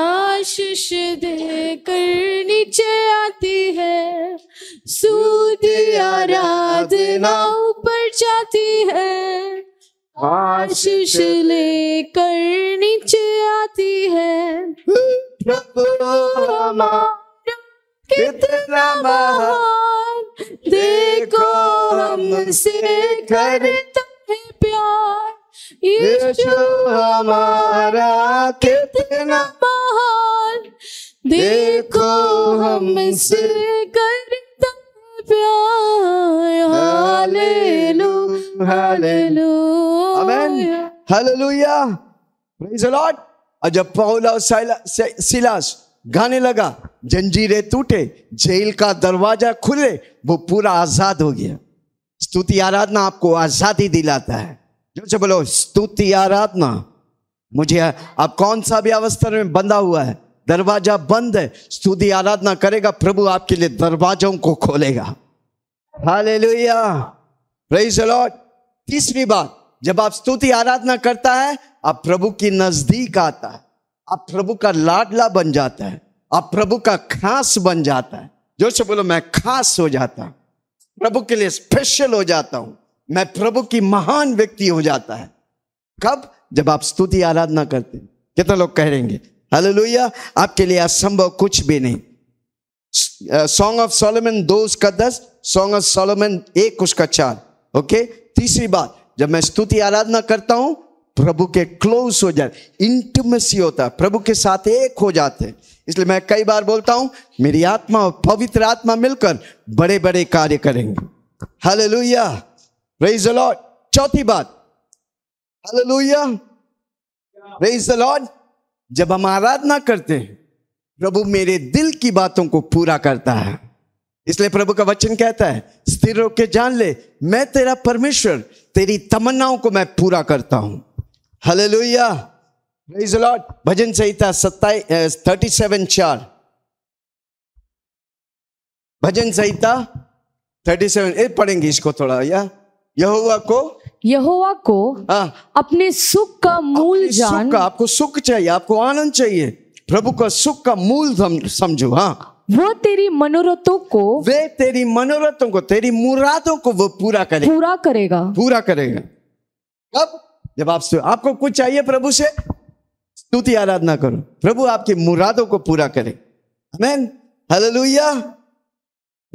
आशीष दे कर नीचे आती है स्तुति आराधना ऊपर जाती है आशीष लेकर नीचे आती है प्रभु कितना महान देखो हमसे करता है प्यार यीशु हमारा कितना महान देखो हमसे करता है प्यार hallelu hallelu amen hallelujah praise the lord और जब पौला और सिलास गाने लगा जंजीरें टूटे जेल का दरवाजा खुले वो पूरा आजाद हो गया स्तुति आराधना आपको आजादी दिलाता है जो बोलो स्तुति आराधना मुझे आप कौन सा भी अवस्था में बंधा हुआ है दरवाजा बंद है स्तुति आराधना करेगा प्रभु आपके लिए दरवाजों को खोलेगा हाले लोहिया तीसरी बात जब आप स्तुति आराधना करता है आप प्रभु की नजदीक आता है आप प्रभु का लाडला बन जाता है आप प्रभु का खास बन जाता है जो से बोलो मैं खास हो जाता हूं प्रभु के लिए स्पेशल हो जाता हूं मैं प्रभु की महान व्यक्ति हो जाता है कब जब आप स्तुति आराधना करते हैं कितने लोग कह रहेंगे हालेलुया आपके लिए असंभव कुछ भी नहीं सॉन्ग ऑफ सोलोमन दो उसका दस सॉन्ग ऑफ सोलोमन एक उसका चार ओके तीसरी बात जब मैं स्तुति आराधना करता हूं प्रभु के क्लोज हो जाए इंटीमेसी होता है प्रभु के साथ एक हो जाते हैं इसलिए मैं कई बार बोलता हूं मेरी आत्मा और पवित्र आत्मा मिलकर बड़े बड़े कार्य करेंगे हले लुया रेज लॉर्ड चौथी बात हले लुया रेज लॉर्ड जब हम आराधना करते हैं प्रभु मेरे दिल की बातों को पूरा करता है इसलिए प्रभु का वचन कहता है स्थिर होकर जान ले मैं तेरा परमेश्वर तेरी तमन्नाओं को मैं पूरा करता हूं हालेलुया प्रेज लॉर्ड भजन संहिता सत्ताईस थर्टी सेवन चार भजन संहिता थर्टी सेवन पढ़ेंगे इसको थोड़ा या यहोवा को यहोवा को आ, अपने सुख का मूल जान सुख का आपको सुख चाहिए आपको आनंद चाहिए प्रभु का सुख का मूल समझो हाँ वो तेरी मनोरथों को वे तेरी मनोरथों को तेरी मुरादों को वो पूरा करेगा पूरा करेगा पूरा करेगा कब जब आप आपको कुछ चाहिए प्रभु से स्तुति आराधना करो प्रभु आपकी मुरादों को पूरा करे हमें हललुया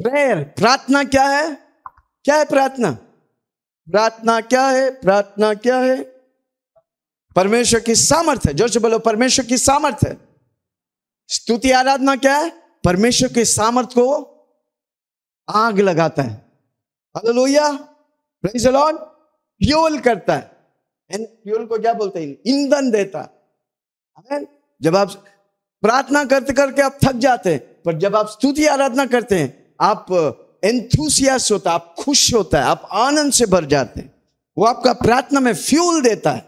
प्रेयर प्रार्थना क्या है क्या है प्रार्थना प्रार्थना क्या है प्रार्थना क्या है परमेश्वर की सामर्थ है जो से बोलो परमेश्वर की सामर्थ है स्तुति आराधना क्या है परमेश्वर के सामर्थ को आग लगाता है हलो लोहिया फ्यूल करता है एंड फ्यूल को क्या बोलते हैं ईंधन देता है जब आप प्रार्थना करते करके आप थक जाते हैं पर जब आप स्तुति आराधना करते हैं आप एंथुसियास होता है आप खुश होता है आप आनंद से भर जाते हैं वो आपका प्रार्थना में फ्यूल देता है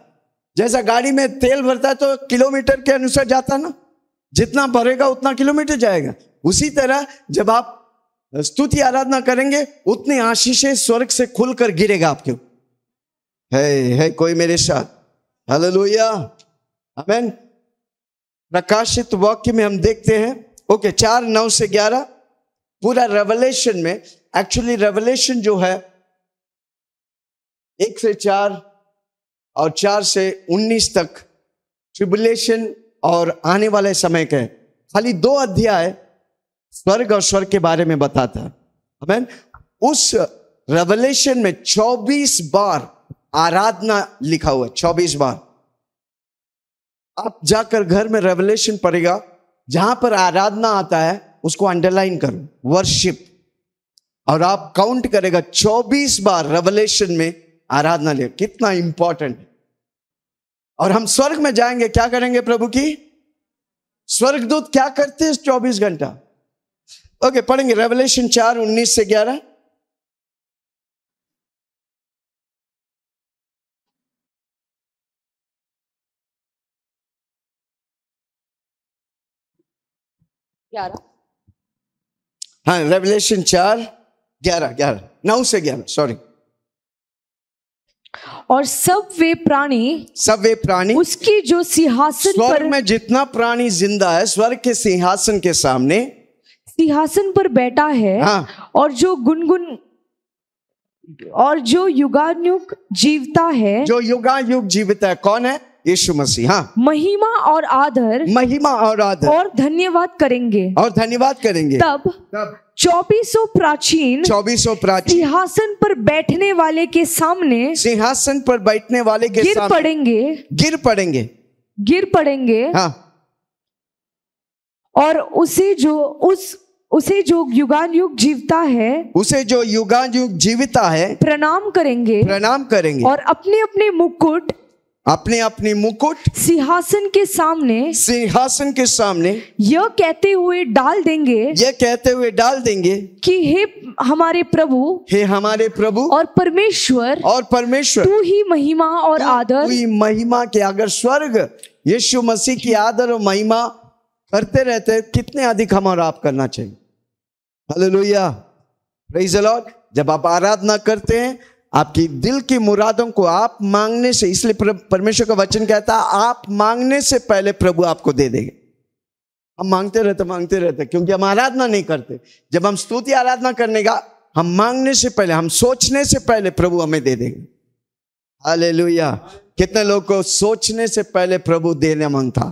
जैसा गाड़ी में तेल भरता है तो किलोमीटर के अनुसार जाता है ना जितना भरेगा उतना किलोमीटर जाएगा उसी तरह जब आप स्तुति आराधना करेंगे उतनी आशीषें स्वर्ग से खुलकर गिरेगा आपके ऊपर है है कोई मेरे साथ हालेलुया लोहिया प्रकाशित वाक्य में हम देखते हैं ओके चार नौ से ग्यारह पूरा रेवलेशन में एक्चुअली रेवलेशन जो है एक से चार और चार से उन्नीस तक ट्रिबुलेशन और आने वाले समय के खाली दो अध्याय स्वर्ग और स्वर्ग के बारे में बताता है उस रेवलेशन में 24 बार आराधना लिखा हुआ है चौबीस बार आप जाकर घर में रेवलेशन पड़ेगा जहां पर आराधना आता है उसको अंडरलाइन करो वर्शिप और आप काउंट करेगा 24 बार रेवलेशन में आराधना लिया कितना इंपॉर्टेंट है और हम स्वर्ग में जाएंगे क्या करेंगे प्रभु की स्वर्गदूत क्या करते हैं चौबीस घंटा ओके पढ़ेंगे रेवलेशन चार उन्नीस से ग्यारह ग्यारह हाँ रेवलेशन चार ग्यारह ग्यारह नौ से ग्यारह सॉरी और सब वे प्राणी सब वे प्राणी उसकी जो सिंहासन स्वर्ग में जितना प्राणी जिंदा है स्वर्ग के सिंहासन के सामने सिंहासन पर बैठा है हाँ। और जो गुनगुन और जो युगानुग जीवता है जो युगानुग जीवता है कौन है यीशु मसीह हाँ महिमा और आदर महिमा और आदर और धन्यवाद करेंगे और धन्यवाद करेंगे तब तब चौबीसों प्राचीन चौबीसों प्राचीन सिंहासन पर बैठने वाले के सामने सिंहासन पर बैठने वाले के गिर सामने पड़ेंगे गिर पड़ेंगे गिर पड़ेंगे हाँ और उसे जो उस उसे जो युगान युग जीवता है उसे जो युगान युग जीवता है प्रणाम करेंगे प्रणाम करेंगे और अपने अपने मुकुट अपने अपने मुकुट सिंहासन के सामने सिंहासन के सामने यह कहते हुए डाल देंगे यह कहते हुए डाल देंगे कि हे हमारे प्रभु हे हमारे प्रभु और परमेश्वर और परमेश्वर तू ही महिमा और आदर ही महिमा के अगर स्वर्ग यीशु मसीह की आदर और महिमा करते रहते कितने अधिक हम और आप करना चाहिए हलो लोहिया जब आप आराधना करते हैं आपकी दिल की मुरादों को आप मांगने से इसलिए परमेश्वर का वचन कहता है आप मांगने से पहले प्रभु आपको दे देंगे हम मांगते रहते मांगते रहते क्योंकि हम आराधना नहीं करते जब हम स्तुति आराधना करने का हम मांगने से पहले हम सोचने से पहले प्रभु हमें दे देंगे अले कितने लोग को सोचने से पहले प्रभु देने मांगता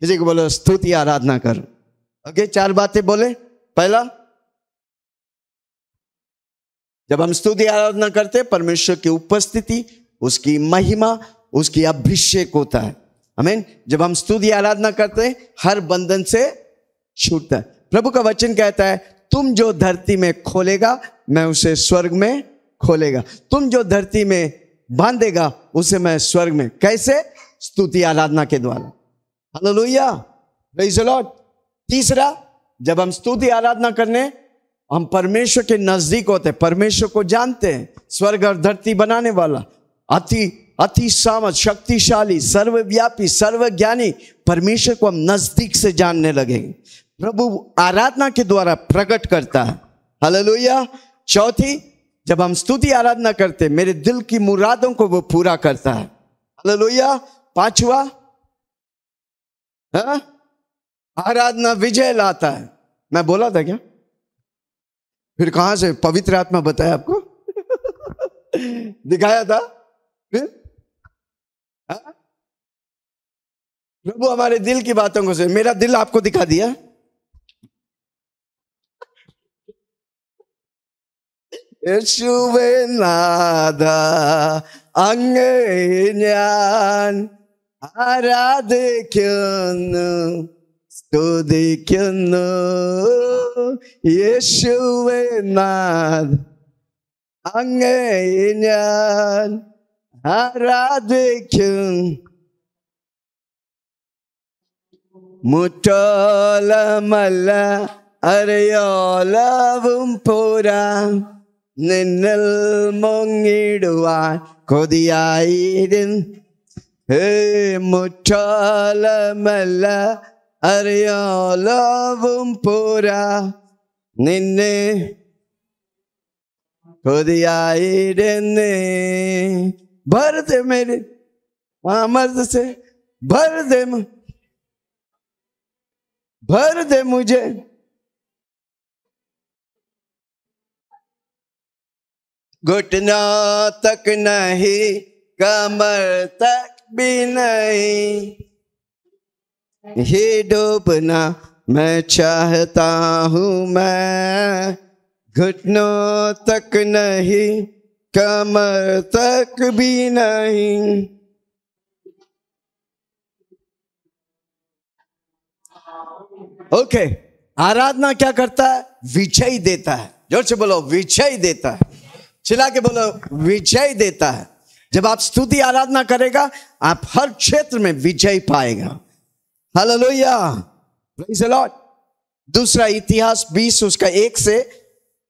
किसी को बोलो स्तुति आराधना कर ओके चार बातें बोले पहला जब हम स्तुति आराधना करते परमेश्वर की उपस्थिति उसकी महिमा उसकी अभिषेक होता है हमें जब हम स्तुति आराधना करते हैं हर बंधन से छूटता है प्रभु का वचन कहता है तुम जो धरती में खोलेगा मैं उसे स्वर्ग में खोलेगा तुम जो धरती में बांधेगा उसे मैं स्वर्ग में कैसे स्तुति आराधना के द्वारा हलो लोहिया तीसरा जब हम स्तुति आराधना करने हम परमेश्वर के नजदीक होते हैं परमेश्वर को जानते हैं स्वर्ग और धरती बनाने वाला अति अति सामत शक्तिशाली सर्वव्यापी सर्वज्ञानी परमेश्वर को हम नजदीक से जानने लगेंगे प्रभु आराधना के द्वारा प्रकट करता है हलो चौथी जब हम स्तुति आराधना करते मेरे दिल की मुरादों को वो पूरा करता है हलोया पांचवा हाँ? आराधना विजय लाता है मैं बोला था क्या फिर कहां से पवित्र आत्मा बताया आपको दिखाया था फिर हाँ? प्रभु हमारे दिल की बातों को से मेरा दिल आपको दिखा दिया नादा अंग ज्ञान ഞാൻ ആരാധിക്കുന്നു സ്തുതിക്കുന്നു യേശുവെന്നാൽ അങ്ങേ ഞാൻ ആരാധിക്കും മുറ്റോലമല്ല അറിയോലവും പോരാ നിന്നൽ മുങ്ങിടുവാൻ കൊതിയായിരുന്നു മുറ്റോലമല്ല അറിയോലോവും പോരാ നിന്നെ കൊതിയായിരുന്നേ भर दे मेरे मर्द से भर दे भर दे मुझे घुटना तक नहीं कमर तक भी नहीं ही डूबना मैं चाहता हूँ मैं घुटनों तक नहीं कमर तक भी नहीं ओके okay, आराधना क्या करता है विजय देता है जोर से बोलो विजय देता है चिल्ला के बोलो विजय देता है जब आप स्तुति आराधना करेगा आप हर क्षेत्र में विजय पाएगा हालेलुया दूसरा इतिहास 20 उसका एक से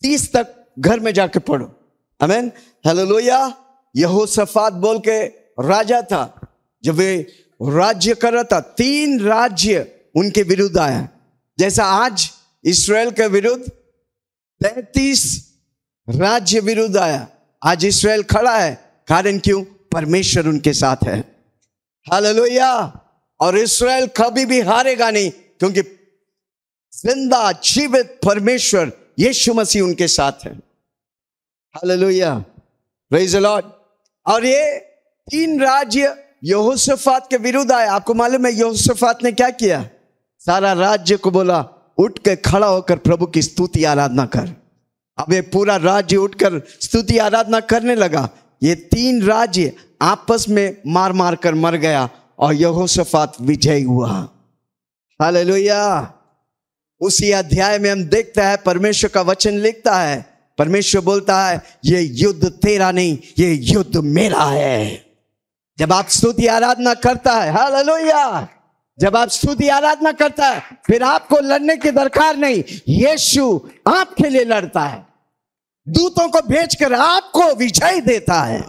30 तक घर में जाके पढ़ो लोहिया हालेलुया सफात बोल के राजा था जब वे राज्य कर रहा था तीन राज्य उनके विरुद्ध आया जैसा आज इसराइल के विरुद्ध तैतीस राज्य विरुद्ध आया आज इसराइल खड़ा है कारण क्यों परमेश्वर उनके साथ है हालेलुया और इसराइल कभी भी हारेगा नहीं क्योंकि जिंदा जीवित परमेश्वर यीशु मसीह उनके साथ है लॉर्ड और ये तीन राज्य यहोसफात के विरुद्ध आए आपको मालूम है यहोसफात ने क्या किया सारा राज्य को बोला उठ के खड़ा होकर प्रभु की स्तुति आराधना कर अब ये पूरा राज्य उठकर स्तुति आराधना करने लगा ये तीन राज्य आपस में मार मार कर मर गया और यहोशफात विजय हुआ हालेलुया उसी अध्याय में हम देखते हैं परमेश्वर का वचन लिखता है परमेश्वर बोलता है ये युद्ध तेरा नहीं ये युद्ध मेरा है जब आप स्तुति आराधना करता है हालेलुया जब आप स्तुति आराधना करता है फिर आपको लड़ने की दरकार नहीं यीशु आपके लिए लड़ता है दूतों को भेजकर आपको विजय देता है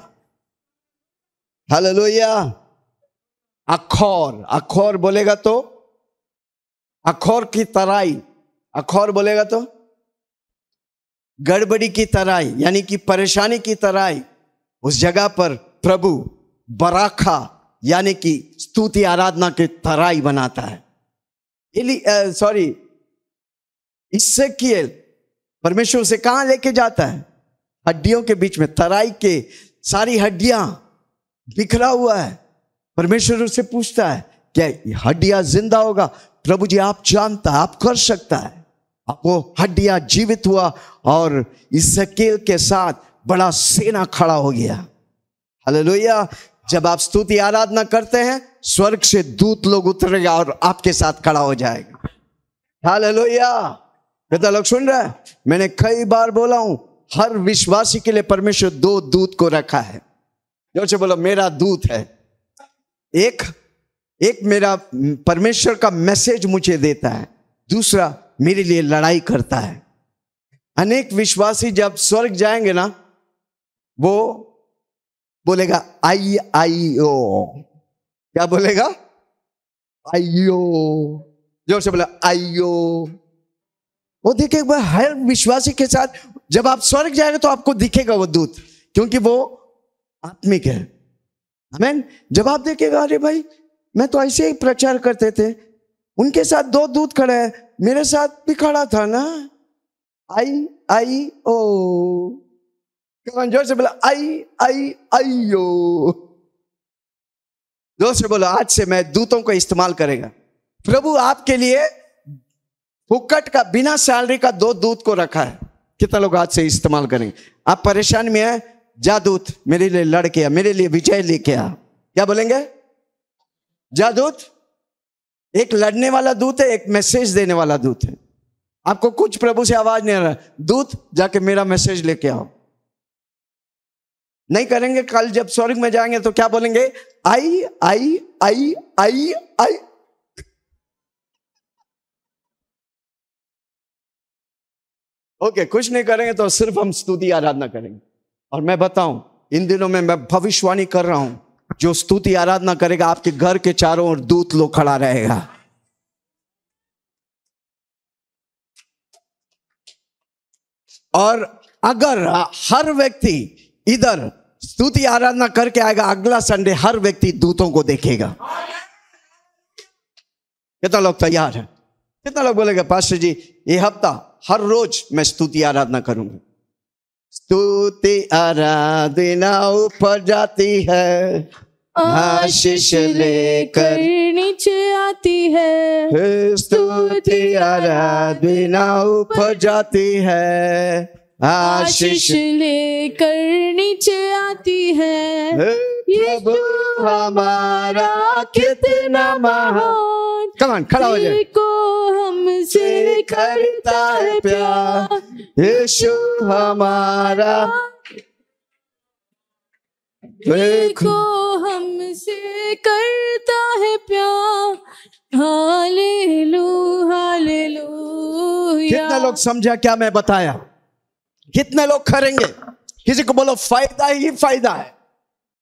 हालेलुया अखौर अखौर बोलेगा तो अखौर की तराई अखौर बोलेगा तो गड़बड़ी की तराई यानी कि परेशानी की तराई उस जगह पर प्रभु बराखा यानी कि स्तुति आराधना की तराई बनाता है सॉरी इससे किए परमेश्वर से कहा लेके जाता है हड्डियों के बीच में तराई के सारी हड्डियां बिखरा हुआ है परमेश्वर उसे पूछता है क्या हड्डिया जिंदा होगा प्रभु जी आप जानता है आप कर सकता है अब वो हड्डिया जीवित हुआ और इस अकेल के साथ बड़ा सेना खड़ा हो गया हलोया जब आप स्तुति आराधना करते हैं स्वर्ग से दूत लोग उतरेगा और आपके साथ खड़ा हो जाएगा हाल हलोया बेटा लोग सुन रहे हैं मैंने कई बार बोला हूं हर विश्वासी के लिए परमेश्वर दो दूत को रखा है जो से बोलो मेरा दूत है एक एक मेरा परमेश्वर का मैसेज मुझे देता है दूसरा मेरे लिए लड़ाई करता है अनेक विश्वासी जब स्वर्ग जाएंगे ना वो बोलेगा आई आई ओ क्या बोलेगा आईओ जोर से बोला आईओ वो देखे हर विश्वासी के साथ जब आप स्वर्ग जाएंगे तो आपको दिखेगा वो दूत क्योंकि वो आत्मिक है हमें जब आप देखेगा अरे भाई मैं तो ऐसे ही प्रचार करते थे उनके साथ दो दूध खड़े हैं मेरे साथ भी खड़ा था ना आई आई ओ जोर से बोला आई आई आई ओ जोर से बोला आज से मैं दूतों का इस्तेमाल करेगा प्रभु आपके लिए फुकट का बिना सैलरी का दो दूध को रखा है कितना लोग आज से इस्तेमाल करेंगे आप परेशान में है जादूत मेरे लिए लड़ के आ मेरे लिए विजय लेके आ क्या बोलेंगे जादूत एक लड़ने वाला दूत है एक मैसेज देने वाला दूत है आपको कुछ प्रभु से आवाज नहीं आ रहा दूत जाके मेरा मैसेज लेके आओ नहीं करेंगे कल जब स्वर्ग में जाएंगे तो क्या बोलेंगे आई आई आई आई आई ओके okay, कुछ नहीं करेंगे तो सिर्फ हम स्तुति आराधना करेंगे और मैं बताऊं इन दिनों में मैं भविष्यवाणी कर रहा हूं जो स्तुति आराधना करेगा आपके घर के चारों ओर दूत लोग खड़ा रहेगा और अगर हर व्यक्ति इधर स्तुति आराधना करके आएगा अगला संडे हर व्यक्ति दूतों को देखेगा कितना लोग तैयार है कितना लोग बोलेगा पास्टर जी ये हफ्ता हर रोज मैं स्तुति आराधना करूंगा स्तुति आराधना ऊपर जाती है आशीष लेकर नीचे आती है स्तुति आराधना ऊपर जाती है आशीष लेकर नीचे आती है प्रभु तो हमारा कितना महान कमान खड़ा हो जाए को हमसे करता है प्यार यीशु हमारा देखो हमसे करता है प्यार लो हाल कितना लोग समझा क्या मैं बताया कितने लोग करेंगे किसी को बोलो फायदा ही फायदा है